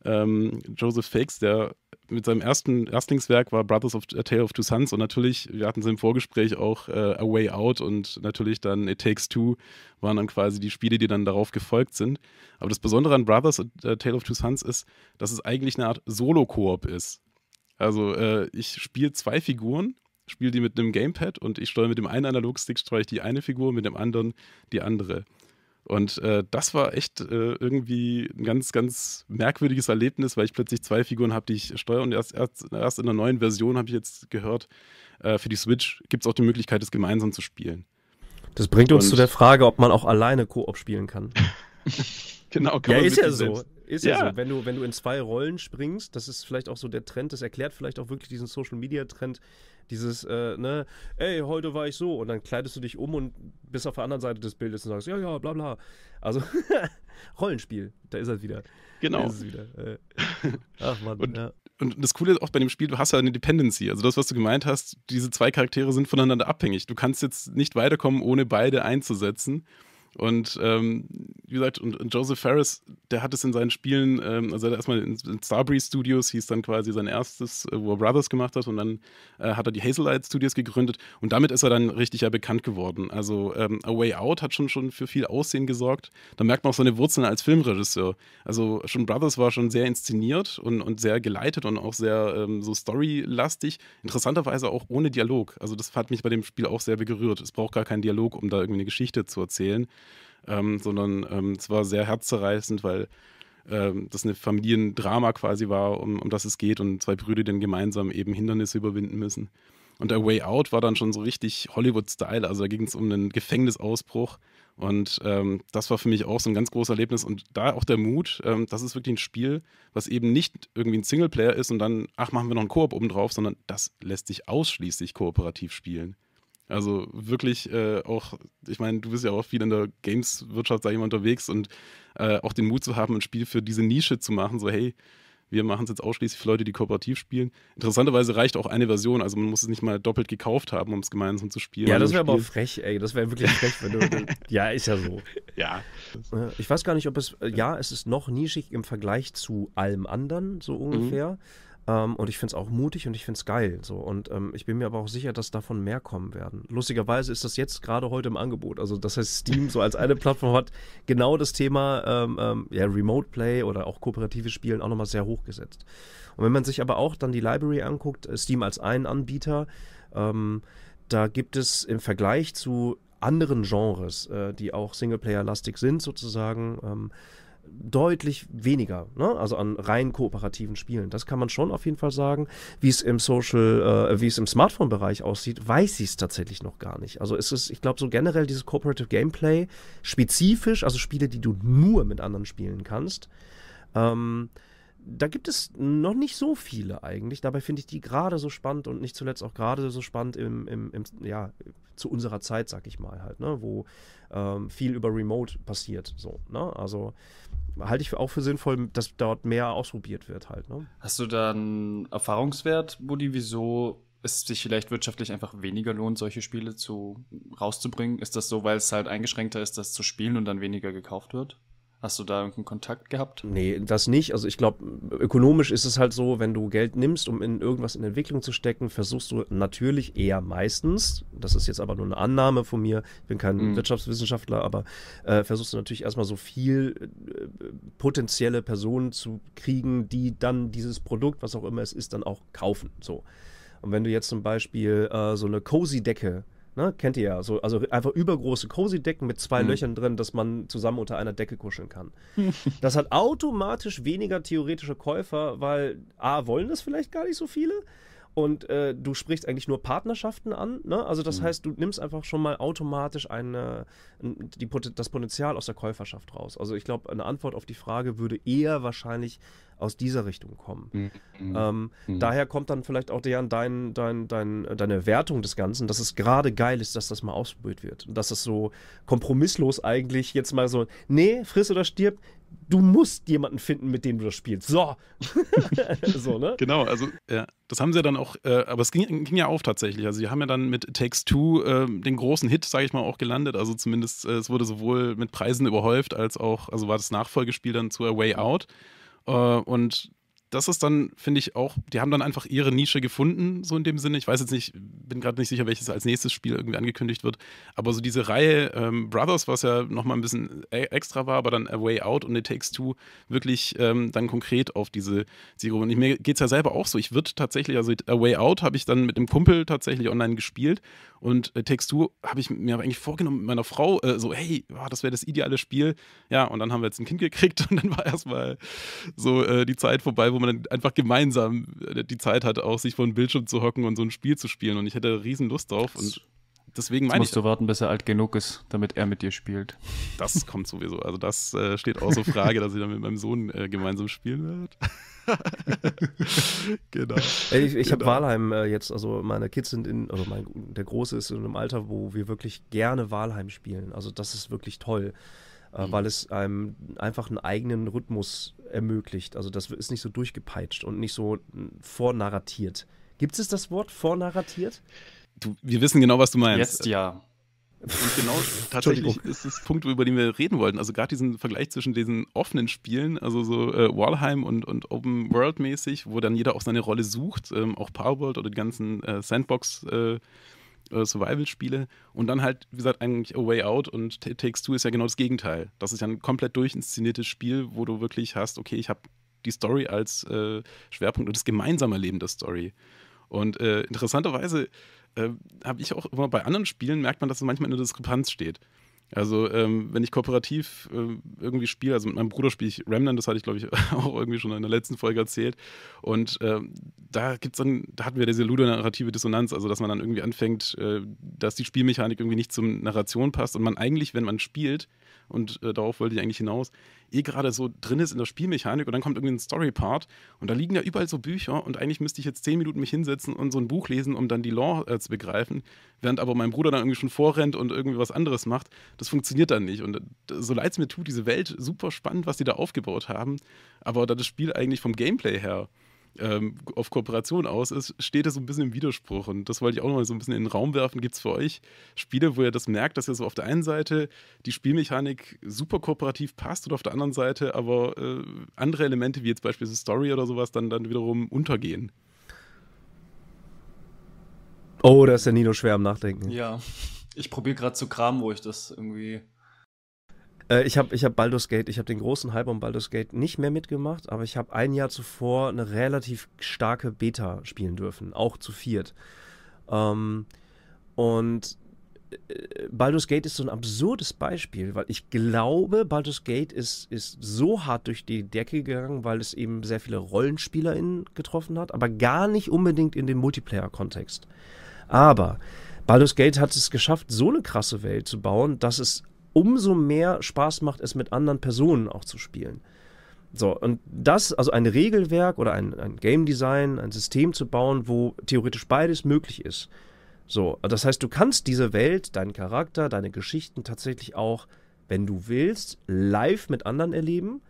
ähm, Joseph Fakes, der mit seinem ersten Erstlingswerk war Brothers of A Tale of Two Sons und natürlich, wir hatten es im Vorgespräch auch äh, A Way Out und natürlich dann It Takes Two waren dann quasi die Spiele, die dann darauf gefolgt sind. Aber das Besondere an Brothers äh, A Tale of Two Sons ist, dass es eigentlich eine Art Solo-Koop ist. Also äh, ich spiele zwei Figuren, spiele die mit einem Gamepad und ich steuere mit dem einen Analogstick steuere ich die eine Figur, mit dem anderen die andere. Und äh, das war echt äh, irgendwie ein ganz, ganz merkwürdiges Erlebnis, weil ich plötzlich zwei Figuren habe, die ich steuere. Und erst, erst, erst, in der neuen Version habe ich jetzt gehört, äh, für die Switch gibt es auch die Möglichkeit, es gemeinsam zu spielen. Das bringt uns und zu der Frage, ob man auch alleine Koop spielen kann. [LAUGHS] genau, kann ja, man ist ja so. Ist ja. ja, so. Wenn du, wenn du in zwei Rollen springst, das ist vielleicht auch so der Trend, das erklärt vielleicht auch wirklich diesen Social Media Trend, dieses, äh, ne, ey, heute war ich so und dann kleidest du dich um und bist auf der anderen Seite des Bildes und sagst, ja, ja, bla bla. Also [LAUGHS] Rollenspiel, da ist er wieder. Genau. Da ist es wieder. Äh. [LAUGHS] Ach man. Und, ja. und das Coole ist auch bei dem Spiel, du hast ja eine Dependency. Also das, was du gemeint hast, diese zwei Charaktere sind voneinander abhängig. Du kannst jetzt nicht weiterkommen, ohne beide einzusetzen. Und ähm, wie gesagt, und, und, Joseph Ferris, der hat es in seinen Spielen, ähm, also er hat erstmal in, in Starbreeze Studios, hieß dann quasi sein erstes, äh, wo er Brothers gemacht hat und dann äh, hat er die Hazelight Studios gegründet und damit ist er dann richtig ja bekannt geworden. Also ähm, A Way Out hat schon, schon für viel Aussehen gesorgt. Da merkt man auch seine Wurzeln als Filmregisseur. Also schon Brothers war schon sehr inszeniert und, und sehr geleitet und auch sehr ähm, so storylastig. Interessanterweise auch ohne Dialog. Also das hat mich bei dem Spiel auch sehr berührt. Es braucht gar keinen Dialog, um da irgendwie eine Geschichte zu erzählen ähm, sondern ähm, es war sehr herzzerreißend, weil ähm, das eine Familiendrama quasi war, um, um das es geht und zwei Brüder dann gemeinsam eben Hindernisse überwinden müssen. Und der Way Out war dann schon so richtig Hollywood-Style, also da ging es um einen Gefängnisausbruch und ähm, das war für mich auch so ein ganz großes Erlebnis und da auch der Mut, ähm, das ist wirklich ein Spiel, was eben nicht irgendwie ein Singleplayer ist und dann, ach, machen wir noch einen Koop obendrauf, sondern das lässt sich ausschließlich kooperativ spielen. Also wirklich äh, auch, ich meine, du bist ja auch viel in der Games-Wirtschaft, sag ich mal, unterwegs und äh, auch den Mut zu haben, ein Spiel für diese Nische zu machen, so hey, wir machen es jetzt ausschließlich für Leute, die kooperativ spielen. Interessanterweise reicht auch eine Version, also man muss es nicht mal doppelt gekauft haben, um es gemeinsam zu spielen. Ja, das also wäre aber frech, ey. Das wäre wirklich frech, wenn du. ja, ist ja so. [LAUGHS] Ja. Äh, ich weiß gar nicht, ob es. Äh, ja, es ist noch nischig im Vergleich zu allem anderen, so mhm. ungefähr. Mhm. Ähm, und ich finde es auch mutig und ich finde es geil. So. Und ähm, ich bin mir aber auch sicher, dass davon mehr kommen werden. Lustigerweise ist das jetzt gerade heute im Angebot. Also das heißt, Steam so als eine Plattform hat genau das Thema ähm, ähm ja, Remote Play oder auch kooperative Spielen auch nochmal sehr hochgesetzt. Und wenn man sich aber auch dann die Library anguckt, äh, Steam als einen Anbieter, ähm, da gibt es im Vergleich zu anderen Genres, äh, die auch Singleplayer-lastig sind sozusagen, ähm, deutlich weniger, ne? also an rein kooperativen Spielen. Das kann man schon auf jeden Fall sagen. Wie es im Social, äh, wie es im Smartphone-Bereich aussieht, weiß ich es tatsächlich noch gar nicht. Also es ist, ich glaube, so generell dieses Cooperative Gameplay spezifisch, also Spiele, die du nur mit anderen spielen kannst. Ähm, da gibt es noch nicht so viele eigentlich. Dabei finde ich die gerade so spannend und nicht zuletzt auch gerade so spannend im, im, im, ja, zu unserer Zeit, sag ich mal halt, ne? wo ähm, viel über Remote passiert. So, ne? Also halte ich auch für sinnvoll, dass dort mehr ausprobiert wird halt. Ne? Hast du da einen Erfahrungswert, Buddy, wieso es sich vielleicht wirtschaftlich einfach weniger lohnt, solche Spiele zu rauszubringen? Ist das so, weil es halt eingeschränkter ist, das zu spielen und dann weniger gekauft wird? Hast du da irgendeinen Kontakt gehabt? Nee, das nicht. Also ich glaube, ökonomisch ist es halt so, wenn du Geld nimmst, um in irgendwas in Entwicklung zu stecken, versuchst du natürlich eher meistens, das ist jetzt aber nur eine Annahme von mir, ich bin kein mhm. Wirtschaftswissenschaftler, aber äh, versuchst du natürlich erstmal so viel äh, potenzielle Personen zu kriegen, die dann dieses Produkt, was auch immer es ist, dann auch kaufen. So. Und wenn du jetzt zum Beispiel äh, so eine Cozy-Decke äh, Ne, kennt ihr ja, so, also einfach übergroße Cozy-Decken mit zwei mhm. Löchern drin, dass man zusammen unter einer Decke kuscheln kann. [LAUGHS] das hat automatisch weniger theoretische Käufer, weil A, wollen das vielleicht gar nicht so viele und äh, du sprichst eigentlich nur Partnerschaften an. Ne? Also das mhm. heißt, du nimmst einfach schon mal automatisch eine, die, das Potenzial aus der Käuferschaft raus. Also ich glaube, eine Antwort auf die Frage würde eher wahrscheinlich aus dieser Richtung kommen. Mhm. Ähm, mhm. mhm. Daher kommt dann vielleicht auch deren dein, dein, dein, deine Wertung des Ganzen, dass es gerade geil ist, dass das mal ausprobiert wird. Und dass es so kompromisslos eigentlich jetzt mal so, nee, friss oder stirb, du musst jemanden finden, mit dem du das spielst. So. [LAUGHS] so ne? Genau, also ja, das haben sie ja dann auch, äh, aber es ging, ging, ja auf tatsächlich. Also sie haben ja dann mit Takes Two äh, den großen Hit, sage ich mal, auch gelandet. Also zumindest äh, es wurde sowohl mit Preisen überhäuft als auch, also war das Nachfolgespiel dann zu A Way Out. Äh, und das ist dann, finde ich, auch, die haben dann einfach ihre Nische gefunden, so in dem Sinne. Ich weiß jetzt nicht, bin gerade nicht sicher, welches als nächstes Spiel irgendwie angekündigt wird. Aber so diese Reihe ähm, Brothers, was ja nochmal ein bisschen e-, extra war, aber dann A Way Out und It Takes Two wirklich ähm, dann konkret auf diese Zielgruppe. Und ich, mir geht es ja selber auch so. Ich würde tatsächlich, also A Way Out habe ich dann mit einem Kumpel tatsächlich online gespielt und It Takes Two habe ich mir eigentlich vorgenommen mit meiner Frau, äh, so, hey, oh, das wäre das ideale Spiel. Ja, und dann haben wir jetzt ein Kind gekriegt [LAUGHS] und dann war erstmal so äh, die Zeit vorbei, wo man dann einfach gemeinsam äh, die Zeit hat, auch sich vor den Bildschirm zu hocken und so ein Spiel zu spielen. Und ich hätte riesen Lust drauf. Und deswegen meine musst ich. Musst du warten, bis er alt genug ist, damit er mit dir spielt. Das kommt sowieso. Also, das äh, steht außer [LAUGHS] Frage, dass ich dann mit meinem Sohn äh, gemeinsam spielen werde. [LAUGHS] genau. Ey, ich, ich genau. habe Wahlheim äh, jetzt, also meine Kids sind in, also mein, der Große ist in einem Alter, wo wir wirklich gerne Wahlheim spielen. Also das ist wirklich toll äh, mhm. weil es einem einfach einen eigenen Rhythmus ermöglicht. Also das ist nicht so durchgepeitscht und nicht so hm, vornarratiert. Gibt es das Wort vornarratiert? Du, wir wissen genau, was du meinst. Jetzt ja. Und genau [LAUGHS] tatsächlich ist das Punkt, über den wir reden wollten. Also gerade diesen Vergleich zwischen diesen offenen Spielen, also so äh, Walheim und, und Open World mäßig, wo dann jeder auch seine Rolle sucht, ähm, auch World oder die ganzen äh, Sandbox- äh, äh, Survival-Spiele und dann halt, wie gesagt, eigentlich A Way Out und T Takes Two ist ja genau das Gegenteil. Das ist ja ein komplett durchinszeniertes Spiel, wo du wirklich hast, okay, ich habe die Story als äh, Schwerpunkt und das gemeinsame Leben der Story. Und äh, interessanterweise äh, habe ich auch immer bei anderen Spielen merkt man, dass manchmal eine Diskrepanz steht. Also, ähm, wenn ich kooperativ äh, irgendwie spiele, also mit meinem Bruder spiele ich Remnant, das hatte ich, glaube ich, [LAUGHS] auch irgendwie schon in der letzten Folge erzählt. Und ähm, da gibt's dann, da hatten wir diese ludonarrative Dissonanz, also dass man dann irgendwie anfängt, äh, dass die Spielmechanik irgendwie nicht zum Narration passt und man eigentlich, wenn man spielt, und äh, darauf wollte ich eigentlich hinaus, eh gerade so drin ist in der Spielmechanik und dann kommt irgendwie ein Story-Part und da liegen ja überall so Bücher und eigentlich müsste ich jetzt zehn Minuten mich hinsetzen und so ein Buch lesen, um dann die Lore äh, zu begreifen, während aber mein Bruder dann irgendwie schon vorrennt und irgendwie was anderes macht. Das funktioniert dann nicht und äh, so leid es mir tut, diese Welt super spannend, was die da aufgebaut haben, aber da das Spiel eigentlich vom Gameplay her ähm, auf Kooperation aus ist, steht das so ein bisschen im Widerspruch. Und das wollte ich auch nochmal so ein bisschen in den Raum werfen. Gibt es für euch Spiele, wo ihr das merkt, dass ihr so auf der einen Seite die Spielmechanik super kooperativ passt und auf der anderen Seite aber äh, andere Elemente, wie jetzt beispielsweise Story oder sowas, dann, dann wiederum untergehen? Oh, da ist der Nino schwer am Nachdenken. Ja, ich probiere gerade zu kramen, wo ich das irgendwie äh, ich habe ich hab Baldur's Gate, ich habe den großen Hype um Baldur's Gate nicht mehr mitgemacht, aber ich habe ein Jahr zuvor eine relativ starke Beta spielen dürfen, auch zu viert. Ähm, und äh, Baldur's Gate ist so ein absurdes Beispiel, weil ich glaube, Baldur's Gate ist, ist so hart durch die Decke gegangen, weil es eben sehr viele RollenspielerInnen getroffen hat, aber gar nicht unbedingt in dem Multiplayer-Kontext. Aber Baldur's Gate hat es geschafft, so eine krasse Welt zu bauen, dass es umso mehr Spaß macht es mit anderen Personen auch zu spielen. So, und das, also ein Regelwerk oder ein, ein Game Design, ein System zu bauen, wo theoretisch beides möglich ist. So, das heißt, du kannst diese Welt, deinen Charakter, deine Geschichten tatsächlich auch, wenn du willst, live mit anderen erleben.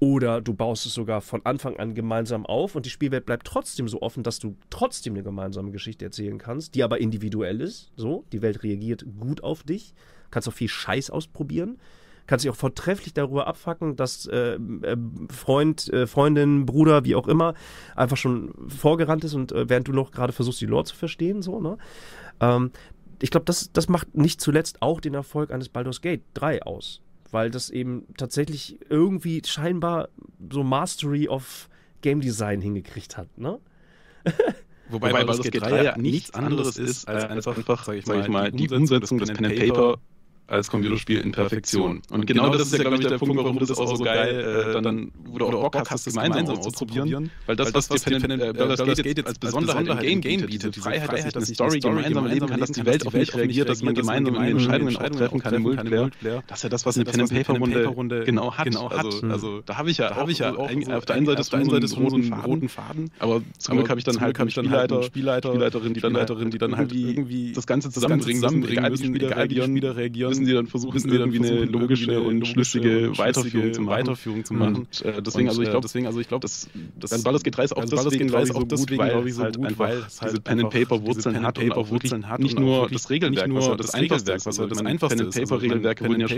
Oder du baust es sogar von Anfang an gemeinsam auf und die Spielwelt bleibt trotzdem so offen, dass du trotzdem eine gemeinsame Geschichte erzählen kannst, die aber individuell ist. So, die Welt reagiert gut auf dich kannst auch viel Scheiß ausprobieren. Kannst dich auch vortrefflich darüber abfacken, dass äh, äh, Freund, äh, Freundin, Bruder, wie auch immer, einfach schon vorgerannt ist und äh, während du noch gerade versuchst, die Lore zu verstehen, so, ne? Ähm, ich glaube, das, das macht nicht zuletzt auch den Erfolg eines Baldur's Gate 3 aus. Weil das eben tatsächlich irgendwie scheinbar so Mastery of Game Design hingekriegt hat, ne? Wobei, [LAUGHS] Wobei Baldur's Gate 3 ja nichts anderes ist als einfach, sag ich mal, die Umsetzung des Pen and Paper als Computerspiel in Perfektion. Und genau, genau das ist ja, glaube ich, der Punkt, warum du das auch so geil äh, äh, dann, dann oder, oder Bock hast, das gemeinsam, gemeinsam auszuprobieren. Weil das, weil das was Dependent äh, Baldur's Gate jetzt als Besonderheit im Game, Game bietet, diese Freiheit, dass ich eine Story gemeinsam erleben kann, dass die Welt auf mich reagiert, dass man gemeinsam Entscheidungen auch treffen kann im Multiplayer. Das ist ja das, was eine Pen-and-Paper-Runde genau, genau hat. Also da habe ich ja auf der einen Seite so einen roten Faden, aber zum Glück habe ich dann halt Spielleiter, Spielleiterin, die dann halt irgendwie das Ganze zusammenbringen müssen, egal wie die Spieler reagieren müssen die dann versuchen, müssen die dann irgendwie eine logische und schlüssige Weiterführung zu machen. Weiterführung zu machen. Mhm. Und, äh, deswegen, und, also ich äh, glaube, deswegen, also ich glaube, dass das, dann Baldur's Gate auch also deswegen, Gate 3 ist auch deswegen, weil es halt einfach diese halt Pen and Paper Wurzeln hat und auch wirklich nicht nur das Regelwerk, nicht nur das Regelwerk, was das einfachste Pen and Paper Regelwerke wurden ja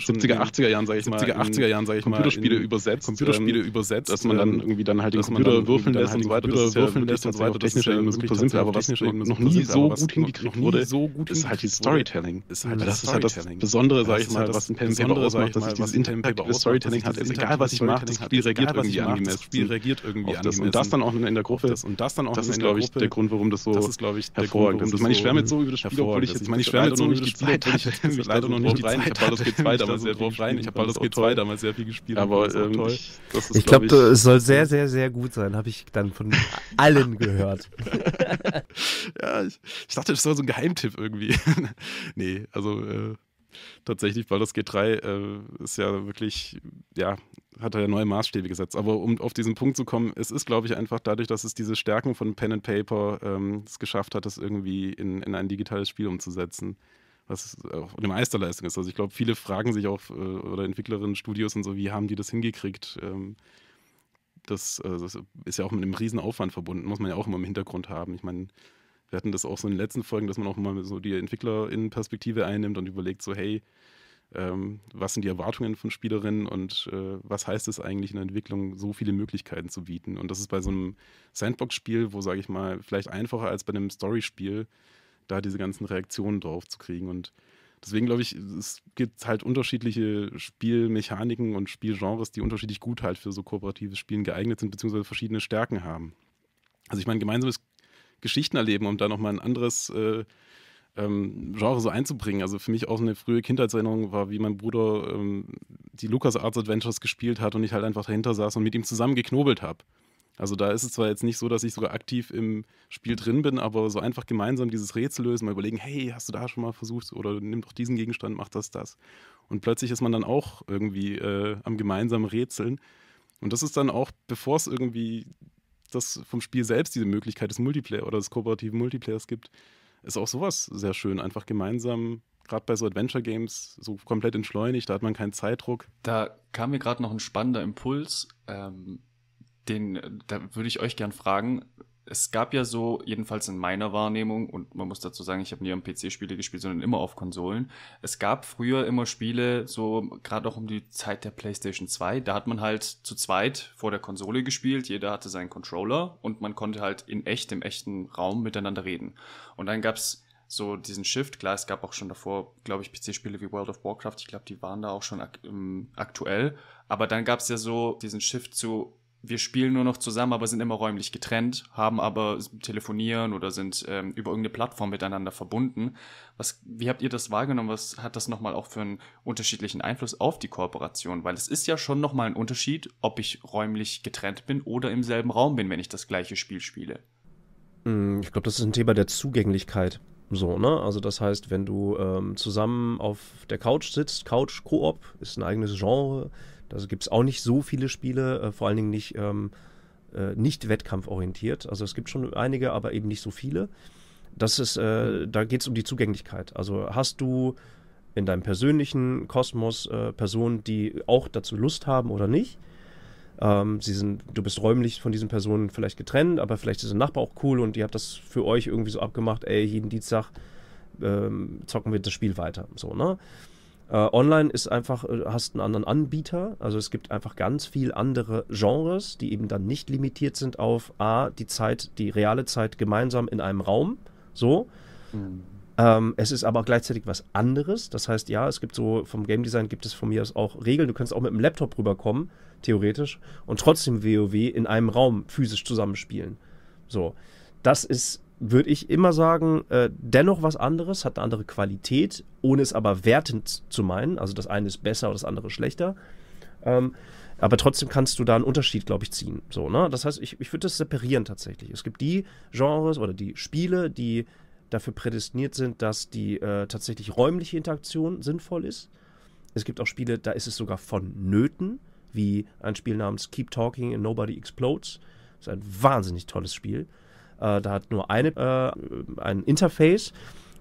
schon in 70er, 80er Jahren, sage ich mal, 70er, 80er Jahren, sage ich mal, Computerspiele übersetzt, Computerspiele ähm, übersetzt, dass man dann ähm, irgendwie dann halt den Computer würfeln halt lässt und so weiter, das würfeln lässt und so weiter, technisch super simpel, aber was noch nie so gut hingekriegt wurde, ist halt die Storytelling. Ist halt das ist halt das Besondere, sag ich mal, was halt ein Pen Paper ausmacht, dass ich dieses interaktive Storytelling hat. egal, was ich mache, das Spiel reagiert irgendwie angemessen. Spiel reagiert irgendwie angemessen. Und das dann auch in der Gruppe. Und das dann auch Das ist, glaube ich, der Grund, warum das so hervorragend ist. Ich meine, ich schwärme jetzt so über das Spiel, obwohl ich jetzt, ich meine, ich schwärme jetzt so über das Spiel, obwohl ich jetzt leider [LAUGHS] noch nicht die Zeit habe. Ich habe Baldur's Gate 2 damals sehr drauf rein. Ich habe Baldur's Gate 2 damals sehr viel gespielt. Aber ähm, ich glaube, es soll sehr, sehr, sehr gut sein, habe ich dann von allen gehört. Ja, ich dachte, das soll so ein Geheimtipp irgendwie. Nee, also äh, tatsächlich Baldur's g 3 äh, ist ja wirklich, ja, hat er ja neue Maßstäbe gesetzt. Aber um auf diesen Punkt zu kommen, es ist, glaube ich, einfach dadurch, dass es diese Stärken von Pen and Paper ähm, es geschafft hat, das irgendwie in, in ein digitales Spiel umzusetzen. Was auch eine Meisterleistung ist. Also ich glaube, viele fragen sich auch, äh, oder Entwicklerinnen, Studios und so, wie haben die das hingekriegt? Ähm, das, also das, ist ja auch mit einem Riesenaufwand verbunden, muss man ja auch immer im Hintergrund haben. Ich meine, wir hatten das auch so in den letzten Folgen, dass man auch mal so die EntwicklerInnen-Perspektive einnimmt und überlegt so, hey, ähm, was sind die Erwartungen von Spielerinnen und äh, was heißt es eigentlich in der Entwicklung, so viele Möglichkeiten zu bieten. Und das ist bei so einem Sandbox-Spiel, wo, sage ich mal, vielleicht einfacher als bei einem Story-Spiel, da diese ganzen Reaktionen drauf zu kriegen. Und deswegen glaube ich, es gibt halt unterschiedliche Spielmechaniken und Spielgenres, die unterschiedlich gut halt für so kooperatives Spielen geeignet sind, beziehungsweise verschiedene Stärken haben. Also ich meine, gemeinsames Geschichten erleben, um da nochmal ein anderes äh, ähm, Genre so einzubringen. Also für mich auch eine frühe Kindheitserinnerung war, wie mein Bruder ähm, die Lucas Arts Adventures gespielt hat und ich halt einfach dahinter saß und mit ihm zusammen geknobelt habe. Also da ist es zwar jetzt nicht so, dass ich sogar aktiv im Spiel drin bin, aber so einfach gemeinsam dieses Rätsel lösen, mal überlegen, hey, hast du da schon mal versucht oder nimm doch diesen Gegenstand, mach das, das. Und plötzlich ist man dann auch irgendwie äh, am gemeinsamen Rätseln. Und das ist dann auch, bevor es irgendwie das vom Spiel selbst diese Möglichkeit des Multiplayer oder des kooperativen Multiplayers gibt, ist auch sowas sehr schön. Einfach gemeinsam, gerade bei so Adventure Games, so komplett entschleunigt, da hat man keinen Zeitdruck. Da kam mir gerade noch ein spannender Impuls. Ähm, den, da würde ich euch gern fragen, es gab ja so, jedenfalls in meiner Wahrnehmung, und man muss dazu sagen, ich habe nie am PC Spiele gespielt, sondern immer auf Konsolen. Es gab früher immer Spiele, so gerade auch um die Zeit der PlayStation 2, da hat man halt zu zweit vor der Konsole gespielt, jeder hatte seinen Controller und man konnte halt in echt, im echten Raum miteinander reden. Und dann gab es so diesen Shift. Klar, es gab auch schon davor, glaube ich, PC-Spiele wie World of Warcraft. Ich glaube, die waren da auch schon ak ähm, aktuell. Aber dann gab es ja so diesen Shift zu, wir spielen nur noch zusammen, aber sind immer räumlich getrennt, haben aber telefonieren oder sind ähm, über irgendeine Plattform miteinander verbunden. Was, wie habt ihr das wahrgenommen? Was hat das nochmal auch für einen unterschiedlichen Einfluss auf die Kooperation? Weil es ist ja schon nochmal ein Unterschied, ob ich räumlich getrennt bin oder im selben Raum bin, wenn ich das gleiche Spiel spiele. Mm, ich glaube, das ist ein Thema der Zugänglichkeit. So, ne? Also das heißt, wenn du ähm, zusammen auf der Couch sitzt, Couch Koop ist ein eigenes Genre, da also gibt es auch nicht so viele Spiele, äh, vor allen Dingen nicht, ähm, äh, nicht wettkampforientiert. Also es gibt schon einige, aber eben nicht so viele. Das ist, äh, da geht es um die Zugänglichkeit. Also hast du in deinem persönlichen Kosmos äh, Personen, die auch dazu Lust haben oder nicht? Ähm, sie sind, du bist räumlich von diesen Personen vielleicht getrennt, aber vielleicht ist ein Nachbar auch cool und ihr habt das für euch irgendwie so abgemacht, ey, jeden Dienstag ähm, zocken wir das Spiel weiter. So, ne? Uh, online ist einfach, äh, hast einen anderen Anbieter. Also es gibt einfach ganz viel andere Genres, die eben dann nicht limitiert sind auf A, die Zeit, die reale Zeit gemeinsam in einem Raum. So. Mhm. Um, ähm, es ist aber auch gleichzeitig was anderes. Das heißt, ja, es gibt so, vom Game Design gibt es von mir aus auch Regeln. Du kannst auch mit dem Laptop rüberkommen, theoretisch, und trotzdem WoW in einem Raum physisch zusammenspielen. So. Das ist würde ich immer sagen, äh, dennoch was anderes, hat eine andere Qualität, ohne es aber wertend zu meinen. Also das eine ist besser oder das andere schlechter. Ähm, aber trotzdem kannst du da einen Unterschied, glaube ich, ziehen. So, ne? Das heißt, ich, ich würde das separieren tatsächlich. Es gibt die Genres oder die Spiele, die dafür prädestiniert sind, dass die äh, tatsächlich räumliche Interaktion sinnvoll ist. Es gibt auch Spiele, da ist es sogar vonnöten, wie ein Spiel namens Keep Talking and Nobody Explodes. Das ist ein wahnsinnig tolles Spiel. Äh, da hat nur eine, äh, ein Interface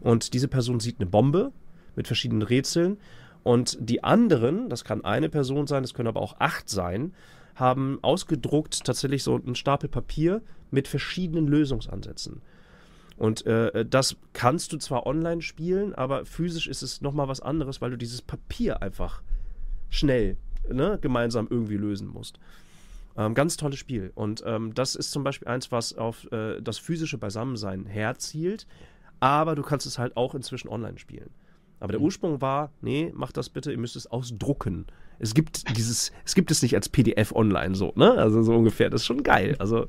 und diese Person sieht eine Bombe mit verschiedenen Rätseln. Und die anderen, das kann eine Person sein, das können aber auch acht sein, haben ausgedruckt tatsächlich so einen Stapel Papier mit verschiedenen Lösungsansätzen. Und äh, das kannst du zwar online spielen, aber physisch ist es nochmal was anderes, weil du dieses Papier einfach schnell ne, gemeinsam irgendwie lösen musst. Ähm, ganz tolles Spiel. Und ähm, das ist zum Beispiel eins, was auf äh, das physische Beisammensein herzielt. Aber du kannst es halt auch inzwischen online spielen. Aber der mhm. Ursprung war, nee, macht das bitte, ihr müsst es ausdrucken. Es gibt dieses, es gibt es nicht als PDF online so, ne? Also so ungefähr, das ist schon geil. Also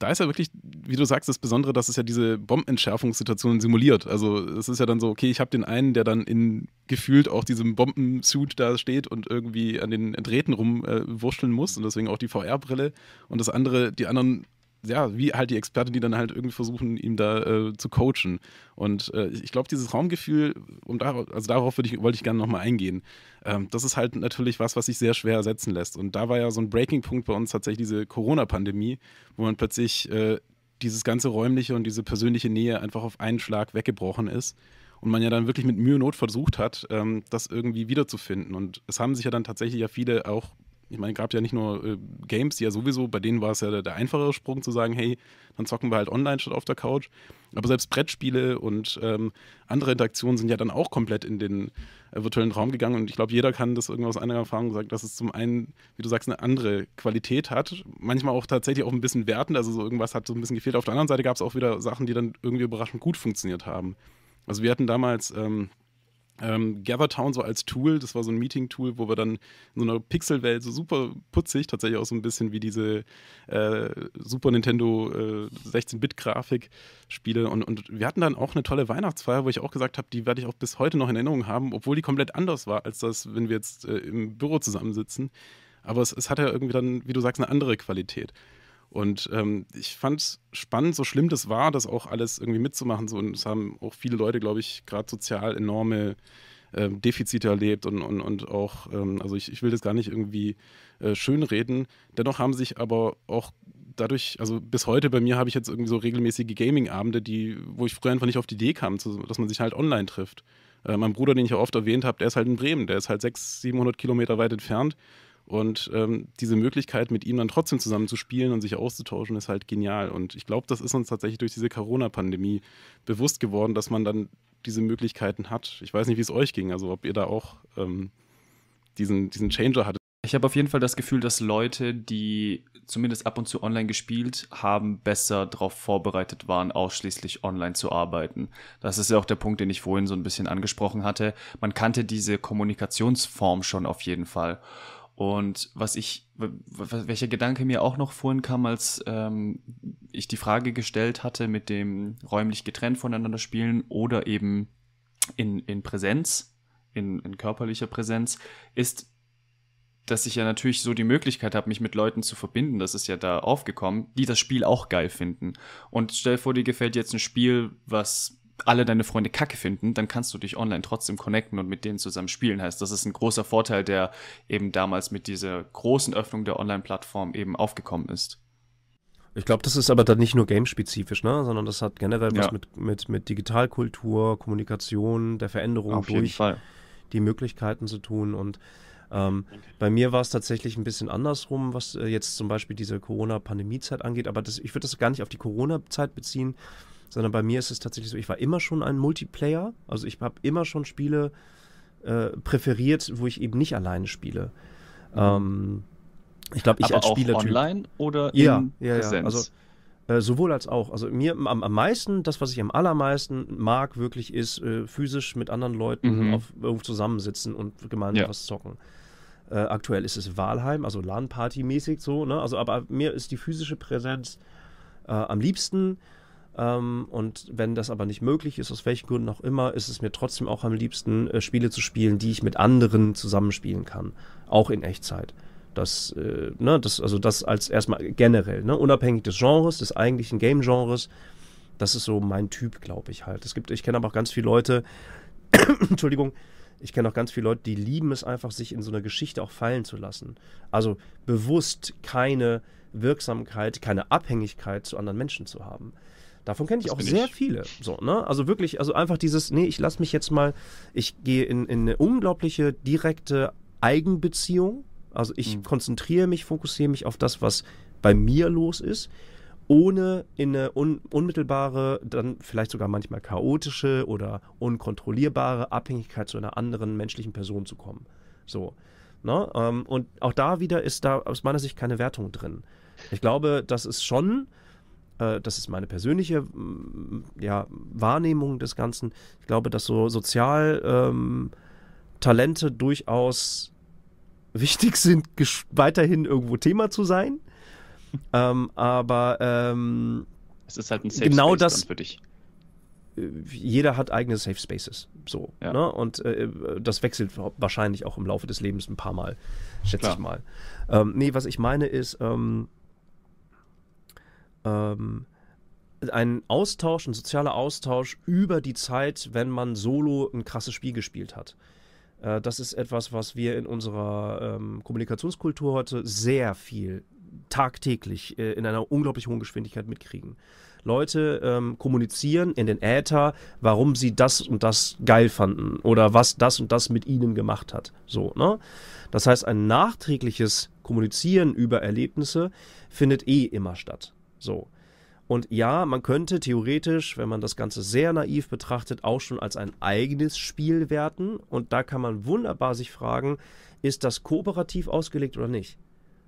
da ist ja wirklich, wie du sagst, das Besondere, dass es ja diese Bombenentschärfungssituation simuliert. Also es ist ja dann so, okay, ich habe den einen, der dann in gefühlt auch diesem Bombensuit da steht und irgendwie an den Drähten rumwurschteln äh, muss und deswegen auch die VR-Brille und das andere, die anderen ja, wie halt die Experten, die dann halt irgendwie versuchen, ihm da äh, zu coachen. Und äh, ich glaube, dieses Raumgefühl, um darauf, also darauf ich, wollte ich gerne nochmal eingehen. Ähm, das ist halt natürlich was, was sich sehr schwer ersetzen lässt. Und da war ja so ein Breaking-Punkt bei uns tatsächlich diese Corona-Pandemie, wo man plötzlich äh, dieses ganze räumliche und diese persönliche Nähe einfach auf einen Schlag weggebrochen ist. Und man ja dann wirklich mit Mühe und Not versucht hat, ähm, das irgendwie wiederzufinden. Und es haben sich ja dann tatsächlich ja viele auch ich meine, gab ja nicht nur äh, Games, die ja sowieso, bei denen war es ja der, der, einfachere Sprung zu sagen, hey, dann zocken wir halt online statt auf der Couch. Aber selbst Brettspiele und ähm, andere Interaktionen sind ja dann auch komplett in den äh, virtuellen Raum gegangen. Und ich glaube, jeder kann das irgendwas aus anderer Erfahrung sagen, dass es zum einen, wie du sagst, eine andere Qualität hat. Manchmal auch tatsächlich auch ein bisschen wertend, also so irgendwas hat so ein bisschen gefehlt. Auf der anderen Seite gab es auch wieder Sachen, die dann irgendwie überraschend gut funktioniert haben. Also wir hatten damals ähm, ähm, GatherTown so als Tool, das war so ein Meeting-Tool, wo wir dann in so einer Pixelwelt so super putzig, tatsächlich auch so ein bisschen wie diese äh, Super Nintendo äh, 16-Bit-Grafik-Spiele und, und wir hatten dann auch eine tolle Weihnachtsfeier, wo ich auch gesagt habe, die werde ich auch bis heute noch in Erinnerung haben, obwohl die komplett anders war, als das, wenn wir jetzt äh, im Büro zusammensitzen. Aber es, es hat ja irgendwie dann, wie du sagst, eine andere Qualität. Und ähm, ich fand es spannend, so schlimm das war, das auch alles irgendwie mitzumachen. So, und es haben auch viele Leute, glaube ich, gerade sozial enorme ähm, Defizite erlebt und, und, und auch, ähm, also ich, ich will das gar nicht irgendwie äh, schönreden. Dennoch haben sich aber auch dadurch, also bis heute bei mir habe ich jetzt irgendwie so regelmäßige Gaming-Abende, die, wo ich früher einfach nicht auf die Idee kam, zu, dass man sich halt online trifft. Äh, mein Bruder, den ich ja oft erwähnt habe, der ist halt in Bremen, der ist halt 600, 700 Kilometer weit entfernt. Und ähm, diese Möglichkeit, mit ihm dann trotzdem zusammen zu spielen und sich auszutauschen, ist halt genial. Und ich glaube, das ist uns tatsächlich durch diese Corona-Pandemie bewusst geworden, dass man dann diese Möglichkeiten hat. Ich weiß nicht, wie es euch ging, also ob ihr da auch ähm, diesen, diesen Changer hattet. Ich habe auf jeden Fall das Gefühl, dass Leute, die zumindest ab und zu online gespielt haben, besser darauf vorbereitet waren, ausschließlich online zu arbeiten. Das ist ja auch der Punkt, den ich vorhin so ein bisschen angesprochen hatte. Man kannte diese Kommunikationsform schon auf jeden Fall. Und was ich, welcher Gedanke mir auch noch vorhin kam, als ähm, ich die Frage gestellt hatte mit dem räumlich getrennt voneinander spielen oder eben in, in Präsenz, in, in körperlicher Präsenz, ist, dass ich ja natürlich so die Möglichkeit habe, mich mit Leuten zu verbinden, das ist ja da aufgekommen, die das Spiel auch geil finden. Und stell dir vor, dir gefällt jetzt ein Spiel, was alle deine Freunde kacke finden, dann kannst du dich online trotzdem connecten und mit denen zusammen spielen. Heißt, das ist ein großer Vorteil, der eben damals mit dieser großen Öffnung der Online-Plattform eben aufgekommen ist. Ich glaube, das ist aber dann nicht nur gamespezifisch, ne? sondern das hat generell ja. was mit, mit, mit Digitalkultur, Kommunikation, der Veränderung Auf durch die Möglichkeiten zu tun. Und ähm, bei mir war es tatsächlich ein bisschen andersrum, was äh, jetzt zum Beispiel diese Corona-Pandemie-Zeit angeht, aber das, ich würde das gar nicht auf die Corona-Zeit beziehen, sondern bei mir ist es tatsächlich so, ich war immer schon ein Multiplayer. Also ich habe immer schon Spiele äh, präferiert, wo ich eben nicht alleine spiele. Mhm. Ähm, ich glaube, ich Aber als Spieler. Online oder in ja, ja, Präsenz? Ja, also, äh, sowohl als auch. Also mir am, am meisten, das, was ich am allermeisten mag, wirklich ist, äh, physisch mit anderen Leuten mhm. auf, irgendwo zusammensitzen und gemeinsam ja. was zocken. Äh, aktuell ist es Wahlheim, also LAN-Party-mäßig so, ne? Also, aber mir ist die physische Präsenz äh, am liebsten. Ähm, und wenn das aber nicht möglich ist, aus welchen Gründen auch immer, ist es mir trotzdem auch am liebsten, äh, Spiele zu spielen, die ich mit anderen zusammenspielen kann. Auch in Echtzeit. Das, äh, ne, das, also das als erstmal generell, ne, unabhängig des Genres, des eigentlichen Game-Genres. Das ist so mein Typ, glaube ich halt. Es gibt, ich kenne aber auch ganz viele Leute, [COUGHS] Entschuldigung, ich kenne auch ganz viele Leute, die lieben es einfach, sich in so einer Geschichte auch fallen zu lassen. Also bewusst keine Wirksamkeit, keine Abhängigkeit zu anderen Menschen zu haben. Davon kenne ich das auch sehr ich. viele. So, ne? Also wirklich, also einfach dieses, nee, ich lasse mich jetzt mal, ich gehe in, in eine unglaubliche direkte Eigenbeziehung. Also ich mhm. konzentriere mich, fokussiere mich auf das, was bei mir los ist, ohne in eine un unmittelbare, dann vielleicht sogar manchmal chaotische oder unkontrollierbare Abhängigkeit zu einer anderen menschlichen Person zu kommen. So. Ne? Ähm, und auch da wieder ist da aus meiner Sicht keine Wertung drin. Ich glaube, das ist schon äh, das ist meine persönliche ja, Wahrnehmung des Ganzen. Ich glaube, dass so sozial ähm, Talente durchaus wichtig sind, weiterhin irgendwo Thema zu sein. [LAUGHS] ähm, aber ähm, es ist halt ein Safe genau Space das, für dich äh, jeder hat eigene Safe Spaces. So. Ja. Ne? Und äh, äh das wechselt wahrscheinlich auch im Laufe des Lebens ein paar Mal, schätze Klar. ich mal. Ähm, nee, was ich meine ist, ähm, ähm, ein Austausch, ein sozialer Austausch über die Zeit, wenn man solo ein krasses Spiel gespielt hat. Äh, das ist etwas, was wir in unserer ähm, Kommunikationskultur heute sehr viel tagtäglich äh, in einer unglaublich hohen Geschwindigkeit mitkriegen. Leute ähm, kommunizieren in den Äther, warum sie das und das geil fanden oder was das und das mit ihnen gemacht hat. So, ne? Das heißt, ein nachträgliches Kommunizieren über Erlebnisse findet eh immer statt. So. Und ja, man könnte theoretisch, wenn man das Ganze sehr naiv betrachtet, auch schon als ein eigenes Spiel werten. Und da kann man wunderbar sich fragen, ist das kooperativ ausgelegt oder nicht?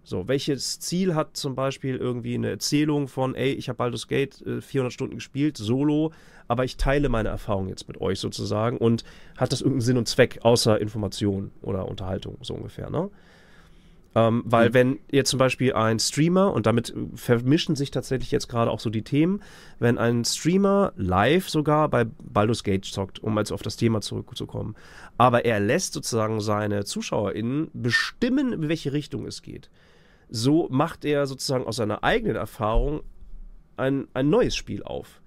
So, welches Ziel hat zum Beispiel irgendwie eine Erzählung von, ey, ich habe Baldur's Gate 400 äh, Stunden gespielt, solo, aber ich teile meine Erfahrung jetzt mit euch sozusagen und hat das irgendeinen Sinn und Zweck außer Information oder Unterhaltung, so ungefähr, ne? Ähm, weil mhm. wenn jetzt zum Beispiel ein Streamer, und damit vermischen sich tatsächlich jetzt gerade auch so die Themen, wenn ein Streamer live sogar bei Baldur's Gate zockt, um jetzt auf das Thema zurückzukommen, aber er lässt sozusagen seine ZuschauerInnen bestimmen, in welche Richtung es geht. So macht er sozusagen aus seiner eigenen Erfahrung ein, ein neues Spiel auf.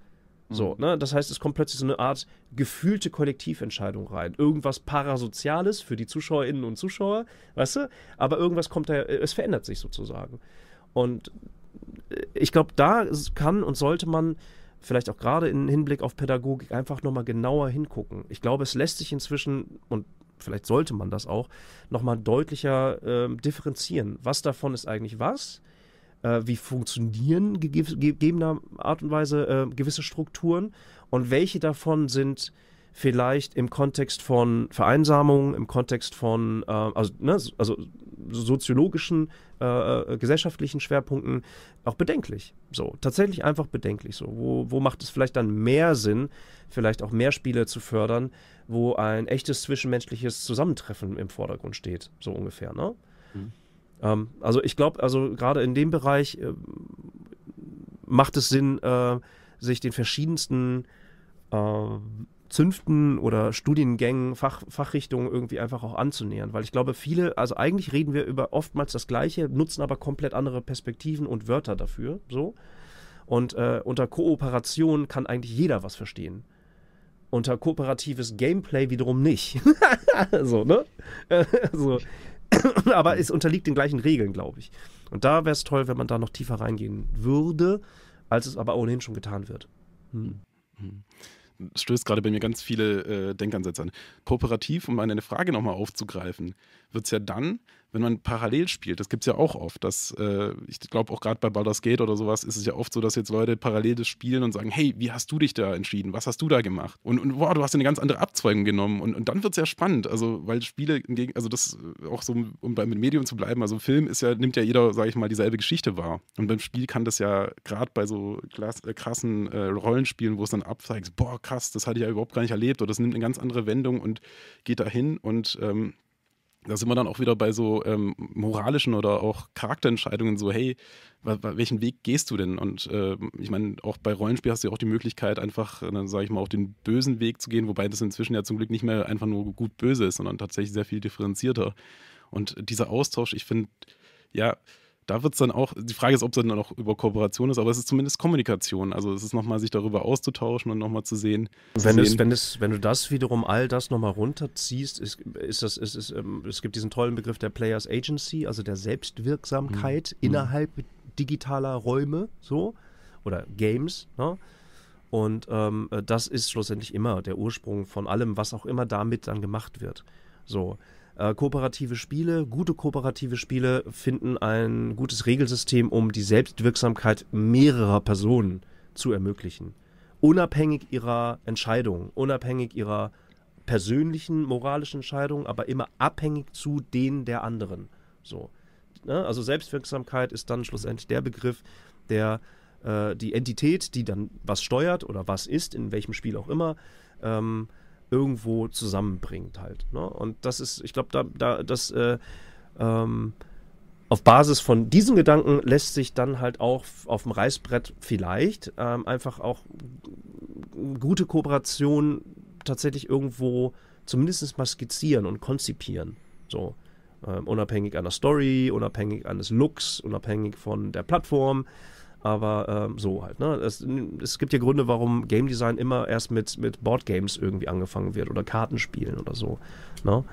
So, mhm. ne? Das heißt, es kommt plötzlich so eine Art gefühlte Kollektiventscheidung rein. Irgendwas Parasoziales für die Zuschauerinnen und Zuschauer, weißt du? Aber irgendwas kommt da, äh, es verändert sich sozusagen. Und äh, ich glaube, da kann und sollte man vielleicht auch gerade im Hinblick auf Pädagogik einfach nochmal genauer hingucken. Ich glaube, es lässt sich inzwischen, und vielleicht sollte man das auch, nochmal deutlicher äh, differenzieren. Was davon ist eigentlich was? äh, wie funktionieren gegebener Art und Weise äh, gewisse Strukturen und welche davon sind vielleicht im Kontext von Vereinsamung, im Kontext von äh, also, ne, also soziologischen, äh, äh, gesellschaftlichen Schwerpunkten auch bedenklich. So, tatsächlich einfach bedenklich. So, wo, wo macht es vielleicht dann mehr Sinn, vielleicht auch mehr Spiele zu fördern, wo ein echtes zwischenmenschliches Zusammentreffen im Vordergrund steht, so ungefähr, ne? Mhm. Ähm, also ich glaube, also gerade in dem Bereich äh, macht es Sinn, äh, sich den verschiedensten äh, Zünften oder Studiengängen, Fach, Fachrichtungen irgendwie einfach auch anzunähern. Weil ich glaube, viele, also eigentlich reden wir über oftmals das Gleiche, nutzen aber komplett andere Perspektiven und Wörter dafür. So. Und äh, unter Kooperation kann eigentlich jeder was verstehen. Unter kooperatives Gameplay wiederum nicht. [LAUGHS] so, ne? [LAUGHS] so. [COUGHS] Aber es unterliegt den gleichen Regeln, glaube ich. Und da wäre es toll, wenn man da noch tiefer reingehen würde, als es aber ohnehin schon getan wird. Hm. hm. Stößt gerade bei mir ganz viele äh, Denkansätze an. Kooperativ, um eine Frage nochmal aufzugreifen, wird es ja dann, wenn man parallel spielt, das gibt es ja auch oft, dass äh, ich glaube auch gerade bei Baldur's Gate oder sowas ist es ja oft so, dass jetzt Leute parallel das spielen und sagen, hey, wie hast du dich da entschieden? Was hast du da gemacht? Und, und wow, du hast eine ganz andere Abzweigung genommen und, und dann wird es ja spannend, also weil Spiele, also das äh, auch so, um mit Medium zu bleiben, also Film ist ja, nimmt ja jeder, sage ich mal, dieselbe Geschichte wahr und beim Spiel kann das ja gerade bei so äh, krassen äh, Rollenspielen, wo es dann abzeigt, boah krass, das hatte ich ja überhaupt gar nicht erlebt oder das nimmt eine ganz andere Wendung und geht dahin und ähm, da sind wir dann auch wieder bei so ähm, moralischen oder auch Charakterentscheidungen, so, hey, welchen Weg gehst du denn? Und äh, ich meine, auch bei Rollenspiel hast du ja auch die Möglichkeit, einfach, äh, dann sage ich mal, auf den bösen Weg zu gehen, wobei das inzwischen ja zum Glück nicht mehr einfach nur gut böse ist, sondern tatsächlich sehr viel differenzierter. Und dieser Austausch, ich finde, ja, da wird es dann auch, die Frage ist, ob es dann auch über Kooperation ist, aber es ist zumindest Kommunikation. Also es ist nochmal, sich darüber auszutauschen und nochmal zu sehen. Wenn, sehen. Es, wenn, es, wenn du das wiederum all das nochmal runterziehst, ist, ist das, ist, ist, ähm, es gibt diesen tollen Begriff der Players Agency, also der Selbstwirksamkeit mhm. innerhalb digitaler Räume, so, oder Games, ne? Und ähm, das ist schlussendlich immer der Ursprung von allem, was auch immer damit dann gemacht wird. So. Äh, kooperative Spiele, gute kooperative Spiele finden ein gutes Regelsystem, um die Selbstwirksamkeit mehrerer Personen zu ermöglichen. Unabhängig ihrer Entscheidung, unabhängig ihrer persönlichen moralischen Entscheidung, aber immer abhängig zu denen der anderen. So. Ne? Also Selbstwirksamkeit ist dann schlussendlich der Begriff, der äh, die Entität, die dann was steuert oder was ist, in welchem Spiel auch immer, ähm, irgendwo zusammenbringt halt. Ne? Und das ist, ich glaube, da, da, das äh, ähm, auf Basis von diesen Gedanken lässt sich dann halt auch auf dem Reißbrett vielleicht ähm, einfach auch gute Kooperation tatsächlich irgendwo zumindest mal skizzieren und konzipieren. So. Ähm, unabhängig einer Story, unabhängig eines Looks, unabhängig von der Plattform. Aber ähm, so halt. Ne? Es, es, gibt ja Gründe, warum Game Design immer erst mit, mit Games irgendwie angefangen wird oder Kartenspielen oder so. Ne?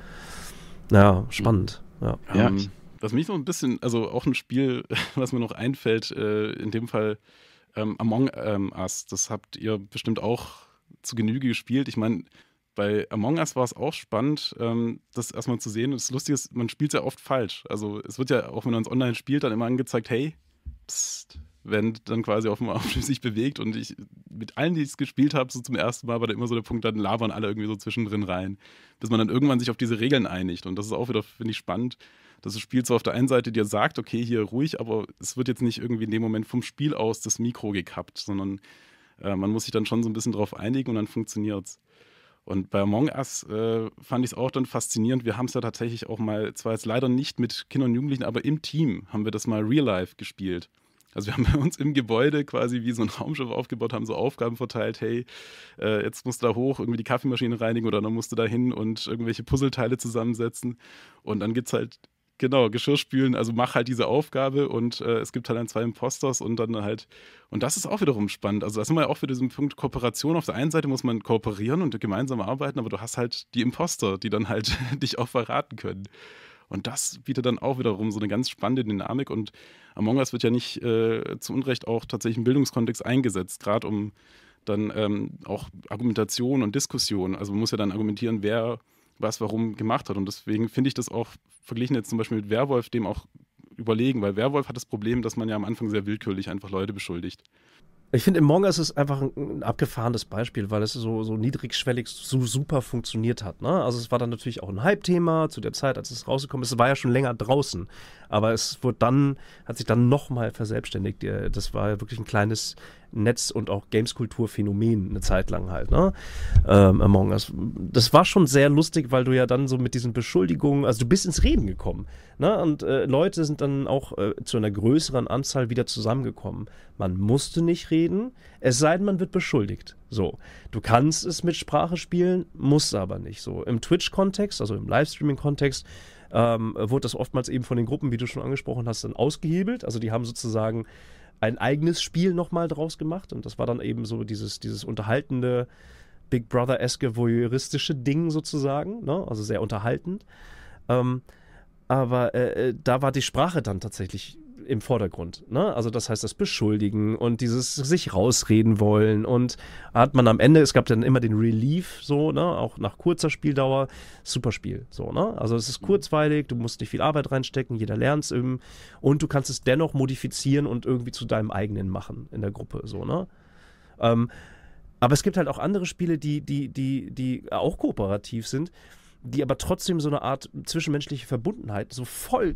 Naja, spannend. Ja. ja ähm, was mich noch ein bisschen, also auch ein Spiel, [LAUGHS] was mir noch einfällt, äh, in dem Fall ähm, Among ähm, Us, das habt ihr bestimmt auch zu Genüge gespielt. Ich meine, bei Among Us war es auch spannend, ähm, das erstmal zu sehen. das Lustige ist, man spielt es ja oft falsch. Also es wird ja, auch wenn man es online spielt, dann immer angezeigt, hey, pst, wenn dann quasi auf dem Aufschluss sich bewegt und ich mit allen, die es gespielt habe, so zum ersten Mal war da immer so der Punkt, dann labern alle irgendwie so zwischendrin rein, bis man dann irgendwann sich auf diese Regeln einigt und das ist auch wieder, finde ich, spannend, dass das Spiel zwar auf der einen Seite dir sagt, okay, hier ruhig, aber es wird jetzt nicht irgendwie in dem Moment vom Spiel aus das Mikro gekappt, sondern äh, man muss sich dann schon so ein bisschen drauf einigen und dann funktioniert es. Und bei Among Us äh, fand ich es auch dann faszinierend. Wir haben es ja tatsächlich auch mal, zwar jetzt leider nicht mit Kindern und Jugendlichen, aber im Team haben wir das mal real life gespielt. Also wir haben bei uns im Gebäude quasi wie so ein Raumschiff aufgebaut, haben so Aufgaben verteilt, hey, äh, jetzt musst du da hoch irgendwie die Kaffeemaschine reinigen oder dann musst du da hin und irgendwelche Puzzleteile zusammensetzen. Und dann gibt es halt, genau, Geschirrspülen, also mach halt diese Aufgabe und äh, es gibt halt dann zwei Imposters und dann halt, und das ist auch wiederum spannend. Also das sind wir ja auch für diesen Punkt Kooperation. Auf der einen Seite muss man kooperieren und gemeinsam arbeiten, aber du hast halt die Imposter, die dann halt [LAUGHS] dich auch verraten können. Und das bietet dann auch wiederum so eine ganz spannende Dynamik. Und Among Us wird ja nicht äh, zu Unrecht auch tatsächlich im Bildungskontext eingesetzt, gerade um dann ähm, auch Argumentation und Diskussion. Also man muss ja dann argumentieren, wer was warum gemacht hat. Und deswegen finde ich das auch verglichen jetzt zum Beispiel mit Werwolf dem auch überlegen, weil Werwolf hat das Problem, dass man ja am Anfang sehr willkürlich einfach Leute beschuldigt. Ich finde, im Among Us ist einfach ein, ein, abgefahrenes Beispiel, weil es so, so niedrigschwellig so super funktioniert hat. Ne? Also es war dann natürlich auch ein Hype-Thema zu der Zeit, als es rausgekommen ist. Es war ja schon länger draußen, aber es wurde dann, hat sich dann nochmal verselbstständigt. Äh, das war ja wirklich ein kleines Netz- und auch Games-Kultur-Phänomen eine Zeit lang halt, ne? Ähm, Among Us. Das war schon sehr lustig, weil du ja dann so mit diesen Beschuldigungen, also du bist ins Reden gekommen, ne? Und äh, Leute sind dann auch äh, zu einer größeren Anzahl wieder zusammengekommen. Man musste nicht reden, es sei denn, man wird beschuldigt. So, du kannst es mit Sprache spielen, musst aber nicht. So, im Twitch-Kontext, also im Livestreaming-Kontext, ähm, wurde das oftmals eben von den Gruppen, wie du schon angesprochen hast, dann ausgehebelt. Also die haben sozusagen ein eigenes Spiel nochmal draus gemacht. Und das war dann eben so dieses, dieses unterhaltende, Big Brother-eske, voyeuristische Ding sozusagen. Ne? Also sehr unterhaltend. Ähm, aber äh, äh da war die Sprache dann tatsächlich im Vordergrund. Ne? Also das heißt, das Beschuldigen und dieses sich rausreden wollen und hat man am Ende, es gab dann immer den Relief, so, ne? auch nach kurzer Spieldauer, super Spiel. So, ne? Also es ist mhm. kurzweilig, du musst nicht viel Arbeit reinstecken, jeder lernt es eben und du kannst es dennoch modifizieren und irgendwie zu deinem eigenen machen in der Gruppe. So, ne? Ähm, aber es gibt halt auch andere Spiele, die, die, die, die auch kooperativ sind, die aber trotzdem so eine Art zwischenmenschliche Verbundenheit so voll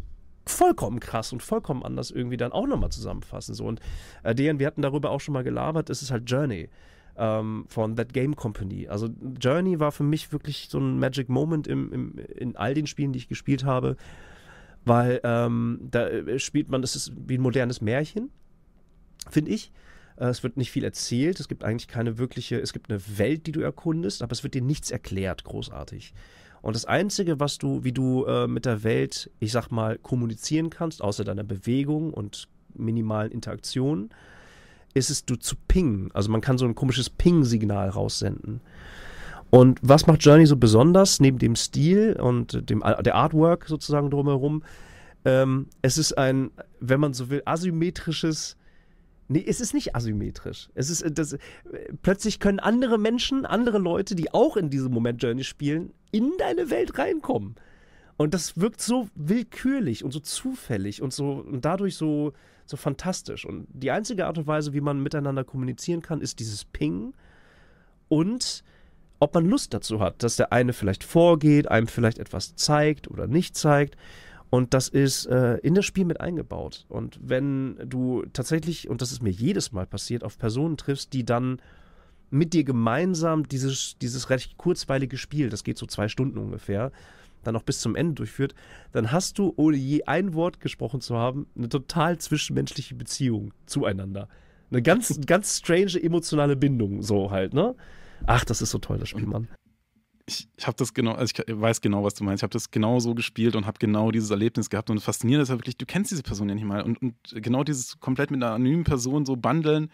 vollkommen krass und vollkommen anders irgendwie dann auch nochmal zusammenfassen. So und äh, Dejan, wir hatten darüber auch schon mal gelabert, es ist halt Journey ähm, von That Game Company. Also Journey war für mich wirklich so ein Magic Moment im, im, in all den Spielen, die ich gespielt habe, weil ähm, da äh, spielt man, das ist wie ein modernes Märchen, finde ich. Äh, es wird nicht viel erzählt, es gibt eigentlich keine wirkliche, es gibt eine Welt, die du erkundest, aber es wird dir nichts erklärt, großartig. Und das Einzige, was du, wie du äh, mit der Welt, ich sag mal, kommunizieren kannst, außer deiner Bewegung und minimalen Interaktionen, ist es, du zu pingen. Also man kann so ein komisches Ping-Signal raussenden. Und was macht Journey so besonders, neben dem Stil und dem, der Artwork sozusagen drumherum? Ähm, es ist ein, wenn man so will, asymmetrisches Nee, es ist nicht asymmetrisch. Es ist, äh, das, äh, plötzlich können andere Menschen, andere Leute, die auch in diesem Moment Journey spielen, in deine Welt reinkommen. Und das wirkt so willkürlich und so zufällig und so und dadurch so, so fantastisch. Und die einzige Art und Weise, wie man miteinander kommunizieren kann, ist dieses Ping und ob man Lust dazu hat, dass der eine vielleicht vorgeht, einem vielleicht etwas zeigt oder nicht zeigt. Und das ist äh, in das Spiel mit eingebaut. Und wenn du tatsächlich, und das ist mir jedes Mal passiert, auf Personen triffst, die dann mit dir gemeinsam dieses, dieses recht kurzweilige Spiel, das geht so zwei Stunden ungefähr, dann auch bis zum Ende durchführt, dann hast du, ohne je ein Wort gesprochen zu haben, eine total zwischenmenschliche Beziehung zueinander. Eine ganz, [LAUGHS] ganz strange emotionale Bindung, so halt, ne? Ach, das ist so toll, das Spiel, Mann ich, ich habe das genau, also ich weiß genau, was du meinst. Ich habe das genau so gespielt und habe genau dieses Erlebnis gehabt. Und faszinierend ist ja halt wirklich, du kennst diese Person ja nicht mal. Und, und genau dieses komplett mit einer anonymen Person so bundeln,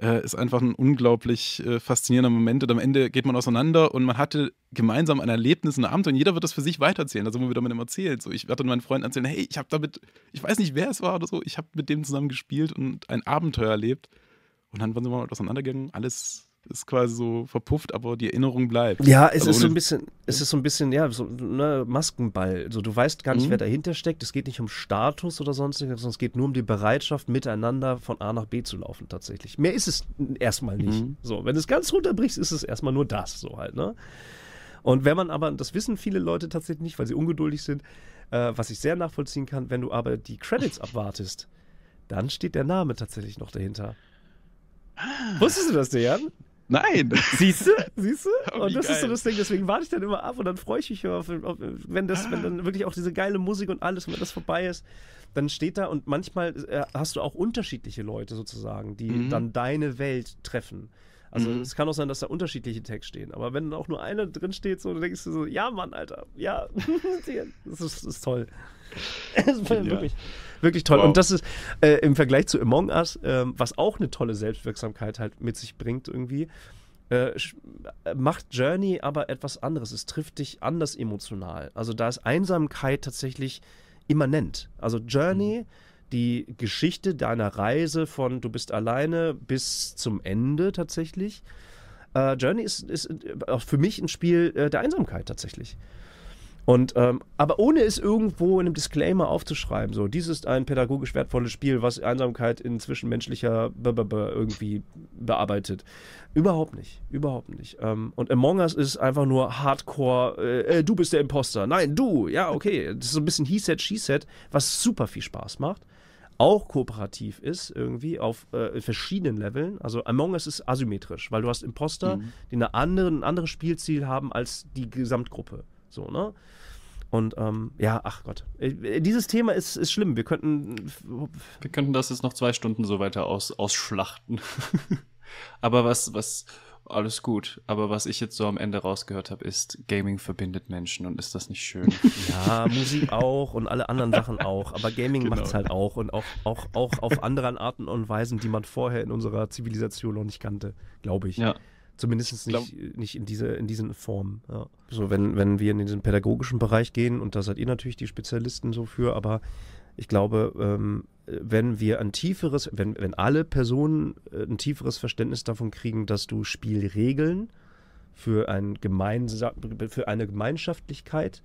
äh, ist einfach ein unglaublich äh, faszinierender Moment. Und am Ende geht man auseinander und man hatte gemeinsam ein Erlebnis, ein Abend und jeder wird das für sich weiterzählen. Da sind wir wieder mit dem erzählt. So, ich werde dann meinen Freunden erzählen, hey, ich habe damit, ich weiß nicht, wer es war oder so, ich habe mit dem zusammen gespielt und ein Abenteuer erlebt. Und dann waren sie mal auseinandergegangen, alles ist quasi so verpufft, aber die Erinnerung bleibt. Ja, es also ist so ein bisschen, es hm? ist so ein bisschen, ja, so ne, Maskenball. Also du weißt gar nicht, mhm. wer dahinter steckt. Es geht nicht um Status oder sonstiges, sondern es geht nur um die Bereitschaft, miteinander von A nach B zu laufen tatsächlich. Mehr ist es erstmal nicht. Mhm. So, wenn du es ganz runterbrichst, ist es erstmal nur das, so halt, ne? Und wenn man aber, das wissen viele Leute tatsächlich nicht, weil sie ungeduldig sind, äh, was ich sehr nachvollziehen kann, wenn du aber die Credits abwartest, dann steht der Name tatsächlich noch dahinter. Wusstest du das, Dejan? Nein. Siehst du? Siehst du? Oh, und das geil. ist so das Ding, deswegen warte ich dann immer ab und dann freue ich mich immer, auf, auf, wenn das, ah. wenn dann wirklich auch diese geile Musik und alles, wenn das vorbei ist, dann steht da und manchmal äh, hast du auch unterschiedliche Leute sozusagen, die mhm. dann deine Welt treffen. Also mhm. es kann auch sein, dass da unterschiedliche Tags stehen, aber wenn auch nur einer drin steht, so dann denkst du so, ja Mann, Alter, ja, [LAUGHS] das ist, das ist toll. [LAUGHS] das ist wirklich. Ja. Wirklich toll. Wow. Und das ist äh, im Vergleich zu Among Us, äh, was auch eine tolle Selbstwirksamkeit halt mit sich bringt irgendwie, äh, äh, macht Journey aber etwas anderes. Es trifft dich anders emotional. Also da ist Einsamkeit tatsächlich immanent. Also Journey. Mhm die Geschichte deiner Reise von du bist alleine bis zum Ende tatsächlich. Äh, Journey ist, ist äh, für mich ein Spiel äh, der Einsamkeit tatsächlich. Und, ähm, aber ohne es irgendwo in einem Disclaimer aufzuschreiben, so, dies ist ein pädagogisch wertvolles Spiel, was Einsamkeit in zwischenmenschlicher B -b -b irgendwie bearbeitet. Überhaupt nicht, überhaupt nicht. Ähm, und Among Us ist einfach nur Hardcore, äh, äh, du bist der Imposter, nein, du, ja, okay. Das ist so ein bisschen He Said, She Said, was super viel Spaß macht auch kooperativ ist, irgendwie auf äh, verschiedenen Leveln. Also Among Us ist asymmetrisch, weil du hast Imposter, mhm. die eine andere, ein anderes Spielziel haben als die Gesamtgruppe. So, ne? Und ähm, ja, ach Gott. Äh, dieses Thema ist, ist schlimm. Wir könnten. Wir könnten das jetzt noch zwei Stunden so weiter aus, ausschlachten. [LAUGHS] Aber was, was, alles gut. Aber was ich jetzt so am Ende rausgehört habe, ist, Gaming verbindet Menschen und ist das nicht schön? [LAUGHS] ja, Musik auch und alle anderen Sachen auch. Aber Gaming genau. es halt auch und auch, auch, auch auf anderen Arten und Weisen, die man vorher in unserer Zivilisation noch nicht kannte, glaube ich. Ja. Zumindest nicht, nicht in, diese, in diesen Formen. Ja. So, wenn, wenn wir in diesen pädagogischen Bereich gehen, und da seid ihr natürlich die Spezialisten so für, aber ich glaube, ähm, wenn wir ein tieferes, wenn, wenn alle Personen äh, ein tieferes Verständnis davon kriegen, dass du Spielregeln für, ein für eine Gemeinschaftlichkeit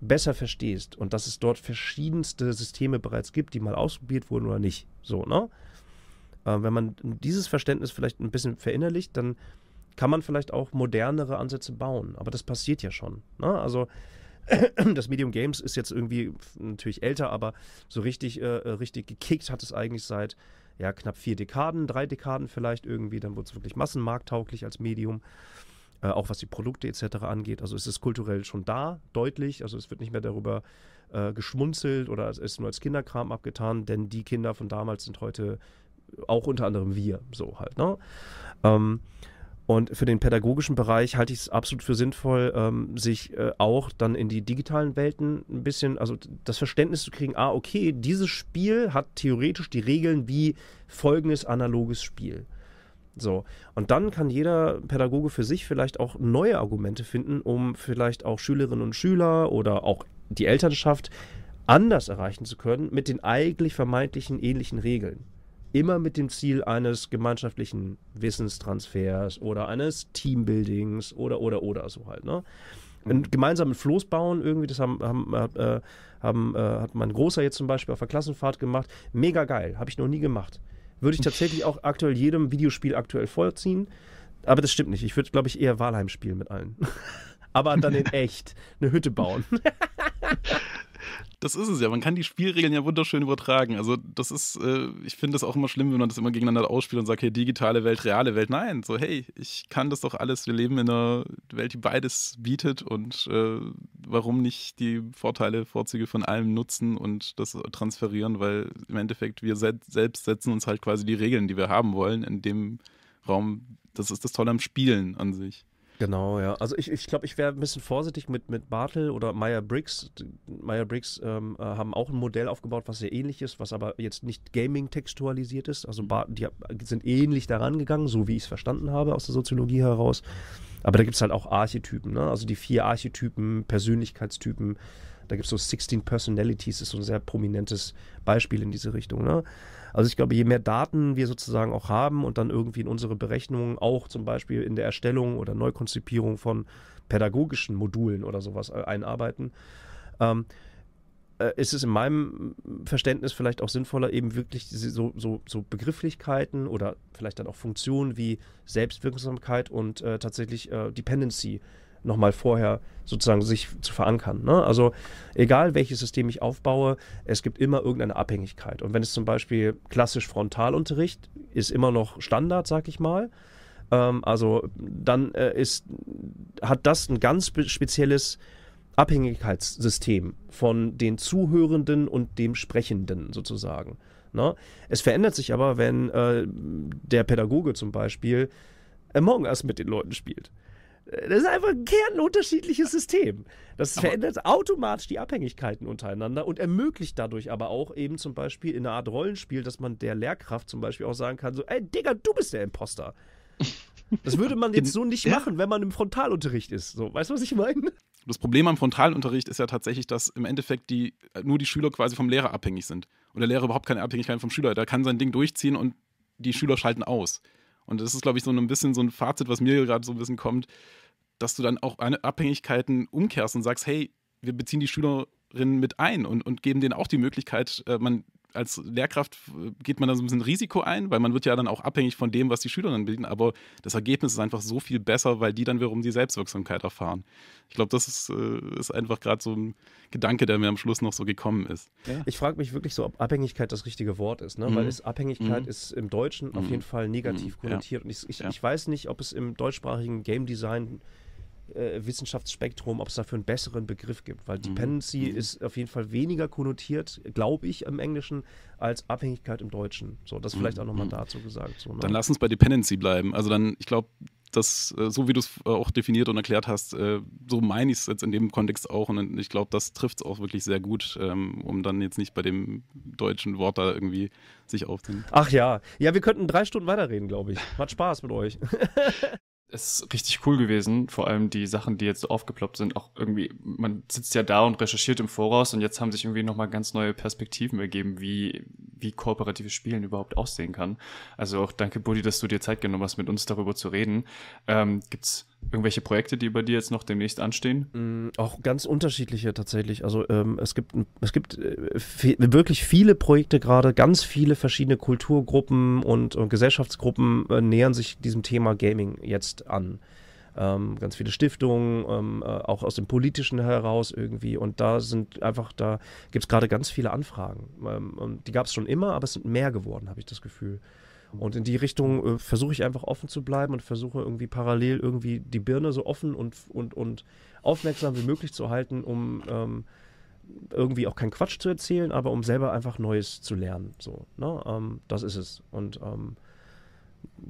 besser verstehst und dass es dort verschiedenste Systeme bereits gibt, die mal ausprobiert wurden oder nicht. So, ne? Äh, wenn man dieses Verständnis vielleicht ein bisschen verinnerlicht, dann kann man vielleicht auch modernere Ansätze bauen. Aber das passiert ja schon. Ne? Also [CLEARS THROAT] das Medium Games ist jetzt irgendwie natürlich älter, aber so richtig, äh, äh, richtig gekickt hat es eigentlich seit ja, knapp vier Dekaden, drei Dekaden vielleicht irgendwie. Dann wurde es wirklich massenmarkttauglich als Medium. Äh, auch was die Produkte etc. angeht. Also es ist kulturell schon da, deutlich. Also es wird nicht mehr darüber äh, geschmunzelt oder es ist nur als Kinderkram abgetan, denn die Kinder von damals sind heute auch unter anderem wir, so halt. Ne? Ähm, und für den pädagogischen Bereich halte ich es absolut für sinnvoll, ähm, sich äh, auch dann in die digitalen Welten ein bisschen, also das Verständnis zu kriegen, ah, okay, dieses Spiel hat theoretisch die Regeln wie folgendes analoges Spiel. So. Und dann kann jeder Pädagoge für sich vielleicht auch neue Argumente finden, um vielleicht auch Schülerinnen und Schüler oder auch die Elternschaft anders erreichen zu können mit den eigentlich vermeintlichen ähnlichen Regeln immer mit dem Ziel eines gemeinschaftlichen Wissenstransfers oder eines Teambuildings oder, oder, oder, so halt, ne? Und gemeinsam ein Floß bauen irgendwie, das haben, haben, äh, haben äh, hat mein Großer jetzt zum Beispiel auf der Klassenfahrt gemacht. Mega geil, habe ich noch nie gemacht. Würde ich tatsächlich auch aktuell jedem Videospiel aktuell vollziehen. Aber das stimmt nicht. Ich würde, glaube ich, eher Wahlheim spielen mit allen. [LAUGHS] Aber dann in echt eine Hütte bauen. [LAUGHS] Das ist es ja. Man kann die Spielregeln ja wunderschön übertragen. Also, das ist, äh, ich finde das auch immer schlimm, wenn man das immer gegeneinander ausspielt und sagt, hey, digitale Welt, reale Welt. Nein, so, hey, ich kann das doch alles. Wir leben in einer Welt, die beides bietet und äh, warum nicht die Vorteile, Vorzüge von allem nutzen und das transferieren, weil im Endeffekt wir se selbst setzen uns halt quasi die Regeln, die wir haben wollen, in dem Raum. Das ist das Tolle am Spielen an sich. Genau, ja. Also ich glaube, ich, glaub, ich wäre ein bisschen vorsichtig mit, mit Bartel oder Meyer Briggs. Meyer Briggs ähm, äh, haben auch ein Modell aufgebaut, was sehr ähnlich ist, was aber jetzt nicht Gaming-textualisiert ist. Also Bartel, die sind ähnlich daran gegangen, so wie ich es verstanden habe aus der Soziologie heraus. Aber da gibt es halt auch Archetypen, ne? also die vier Archetypen, Persönlichkeitstypen. Da gibt es so 16 Personalities, ist so ein sehr prominentes Beispiel in diese Richtung. Ne? Also ich glaube, je mehr Daten wir sozusagen auch haben und dann irgendwie in unsere Berechnungen auch zum Beispiel in der Erstellung oder Neukonzipierung von pädagogischen Modulen oder sowas äh, einarbeiten, ähm, äh, ist es in meinem Verständnis vielleicht auch sinnvoller, eben wirklich so, so, so Begrifflichkeiten oder vielleicht dann auch Funktionen wie Selbstwirksamkeit und äh, tatsächlich äh, Dependency nochmal vorher sozusagen sich zu verankern. Ne? Also egal welches System ich aufbaue, es gibt immer irgendeine Abhängigkeit. Und wenn es zum Beispiel klassisch Frontalunterricht ist immer noch Standard, sag ich mal, ähm, also dann äh, ist, hat das ein ganz spezielles Abhängigkeitssystem von den Zuhörenden und dem Sprechenden sozusagen. Ne? Es verändert sich aber, wenn äh, der Pädagoge zum Beispiel Among äh, Us mit den Leuten spielt. Das ist einfach ein kernunterschiedliches System. Das aber verändert automatisch die Abhängigkeiten untereinander und ermöglicht dadurch aber auch eben zum Beispiel in einer Art Rollenspiel, dass man der Lehrkraft zum Beispiel auch sagen kann: so, ey Digga, du bist der Imposter. Das würde man jetzt so nicht machen, wenn man im Frontalunterricht ist. So, weißt du, was ich meine? Das Problem am Frontalunterricht ist ja tatsächlich, dass im Endeffekt die, äh, nur die Schüler quasi vom Lehrer abhängig sind. Und der Lehrer überhaupt keine Abhängigkeit vom Schüler. Der kann sein Ding durchziehen und die Schüler schalten aus. Und das ist, glaube ich, so ein bisschen so ein Fazit, was mir gerade so ein bisschen kommt, dass du dann auch Abhängigkeiten umkehrst und sagst, hey, wir beziehen die Schülerinnen mit ein und, und geben denen auch die Möglichkeit, äh, man als Lehrkraft äh, geht man da so ein bisschen Risiko ein, weil man wird ja dann auch abhängig von dem, was die Schüler dann bieten. Aber das Ergebnis ist einfach so viel besser, weil die dann wiederum die Selbstwirksamkeit erfahren. Ich glaube, das ist, äh, ist einfach gerade so ein Gedanke, der mir am Schluss noch so gekommen ist. Ja. Ich frage mich wirklich so, ob Abhängigkeit das richtige Wort ist, ne? Mhm. weil es, Abhängigkeit mhm. ist im Deutschen mhm. auf jeden Fall negativ mhm. konnotiert. Ja. Und ich, ich, ja. ich, weiß nicht, ob es im deutschsprachigen Game Design äh, Wissenschaftsspektrum, ob es dafür einen besseren Begriff gibt, weil mhm. Dependency mhm. ist auf jeden Fall weniger konnotiert, glaube ich, im Englischen als Abhängigkeit im Deutschen. So, das vielleicht mhm. auch nochmal mhm. dazu gesagt. So, ne? Dann lass uns bei Dependency bleiben. Also dann, ich glaube, das, äh, so wie du es äh, auch definiert und erklärt hast, so meine ich es jetzt in dem Kontext auch. Und ich glaube, das trifft es auch wirklich sehr gut, ähm, um dann jetzt nicht bei dem deutschen Wort da irgendwie sich aufzunehmen. Ach ja. Ja, wir könnten drei Stunden weiterreden, glaube ich. Hat Spaß mit euch. [LAUGHS] ist richtig cool gewesen, vor allem die Sachen, die jetzt so aufgeploppt sind, auch irgendwie, man sitzt ja da und recherchiert im Voraus und jetzt haben sich irgendwie nochmal ganz neue Perspektiven ergeben, wie, wie kooperatives Spielen überhaupt aussehen kann. Also auch danke, Buddy, dass du dir Zeit genommen hast, mit uns darüber zu reden. Ähm, gibt's Irgendwelche Projekte, die bei dir jetzt noch demnächst anstehen? Mm, auch ganz unterschiedliche tatsächlich. Also ähm, es gibt, es gibt äh, wirklich viele Projekte gerade, ganz viele verschiedene Kulturgruppen und, und Gesellschaftsgruppen äh, nähern sich diesem Thema Gaming jetzt an. Ähm, ganz viele Stiftungen, ähm, äh, auch aus dem Politischen heraus irgendwie. Und da sind einfach, da gibt es gerade ganz viele Anfragen. Ähm, die gab es schon immer, aber es sind mehr geworden, habe ich das Gefühl. Und in die Richtung äh, versuche ich einfach offen zu bleiben und versuche irgendwie parallel irgendwie die Birne so offen und, und, und aufmerksam wie möglich zu halten, um ähm, irgendwie auch keinen Quatsch zu erzählen, aber um selber einfach Neues zu lernen. So, ne? Ähm, das ist es. Und ähm,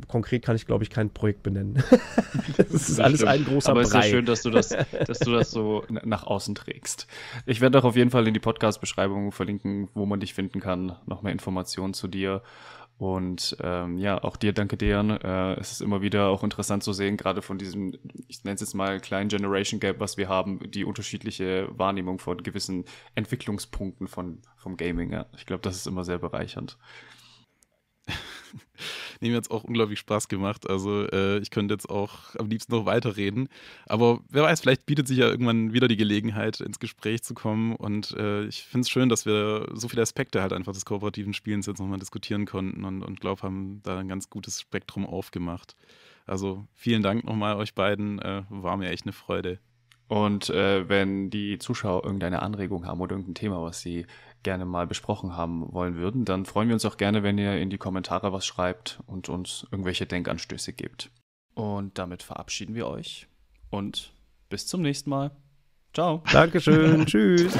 konkret kann ich, glaube ich, kein Projekt benennen. [LAUGHS] das ist das alles stimmt. ein großer Aber es ist ja schön, dass du, das, dass du das so nach außen trägst. Ich werde auch auf jeden Fall in die Podcast-Beschreibung verlinken, wo man dich finden kann. Noch mehr Informationen zu dir. Und ähm, ja, auch dir danke, Dejan. Äh, es ist immer wieder auch interessant zu sehen, gerade von diesem, ich nenne es jetzt mal kleinen Generation Gap, was wir haben, die unterschiedliche Wahrnehmung von gewissen Entwicklungspunkten von, vom Gaming. Ja. Ich glaube, das ist immer sehr bereichernd. [LAUGHS] nee, mir hat es auch unglaublich Spaß gemacht. Also äh, ich könnte jetzt auch am liebsten noch weiterreden. Aber wer weiß, vielleicht bietet sich ja irgendwann wieder die Gelegenheit, ins Gespräch zu kommen. Und äh, ich finde es schön, dass wir so viele Aspekte halt einfach des kooperativen Spielens jetzt nochmal diskutieren konnten und, und glaube, haben da ein ganz gutes Spektrum aufgemacht. Also vielen Dank nochmal euch beiden. Äh, war mir echt eine Freude. Und äh, wenn die Zuschauer irgendeine Anregung haben oder irgendein Thema, was sie gerne mal besprochen haben wollen würden, dann freuen wir uns auch gerne, wenn ihr in die Kommentare was schreibt und uns irgendwelche Denkanstöße gebt. Und damit verabschieden wir euch und bis zum nächsten Mal. Ciao. Dankeschön. [LAUGHS] Tschüss.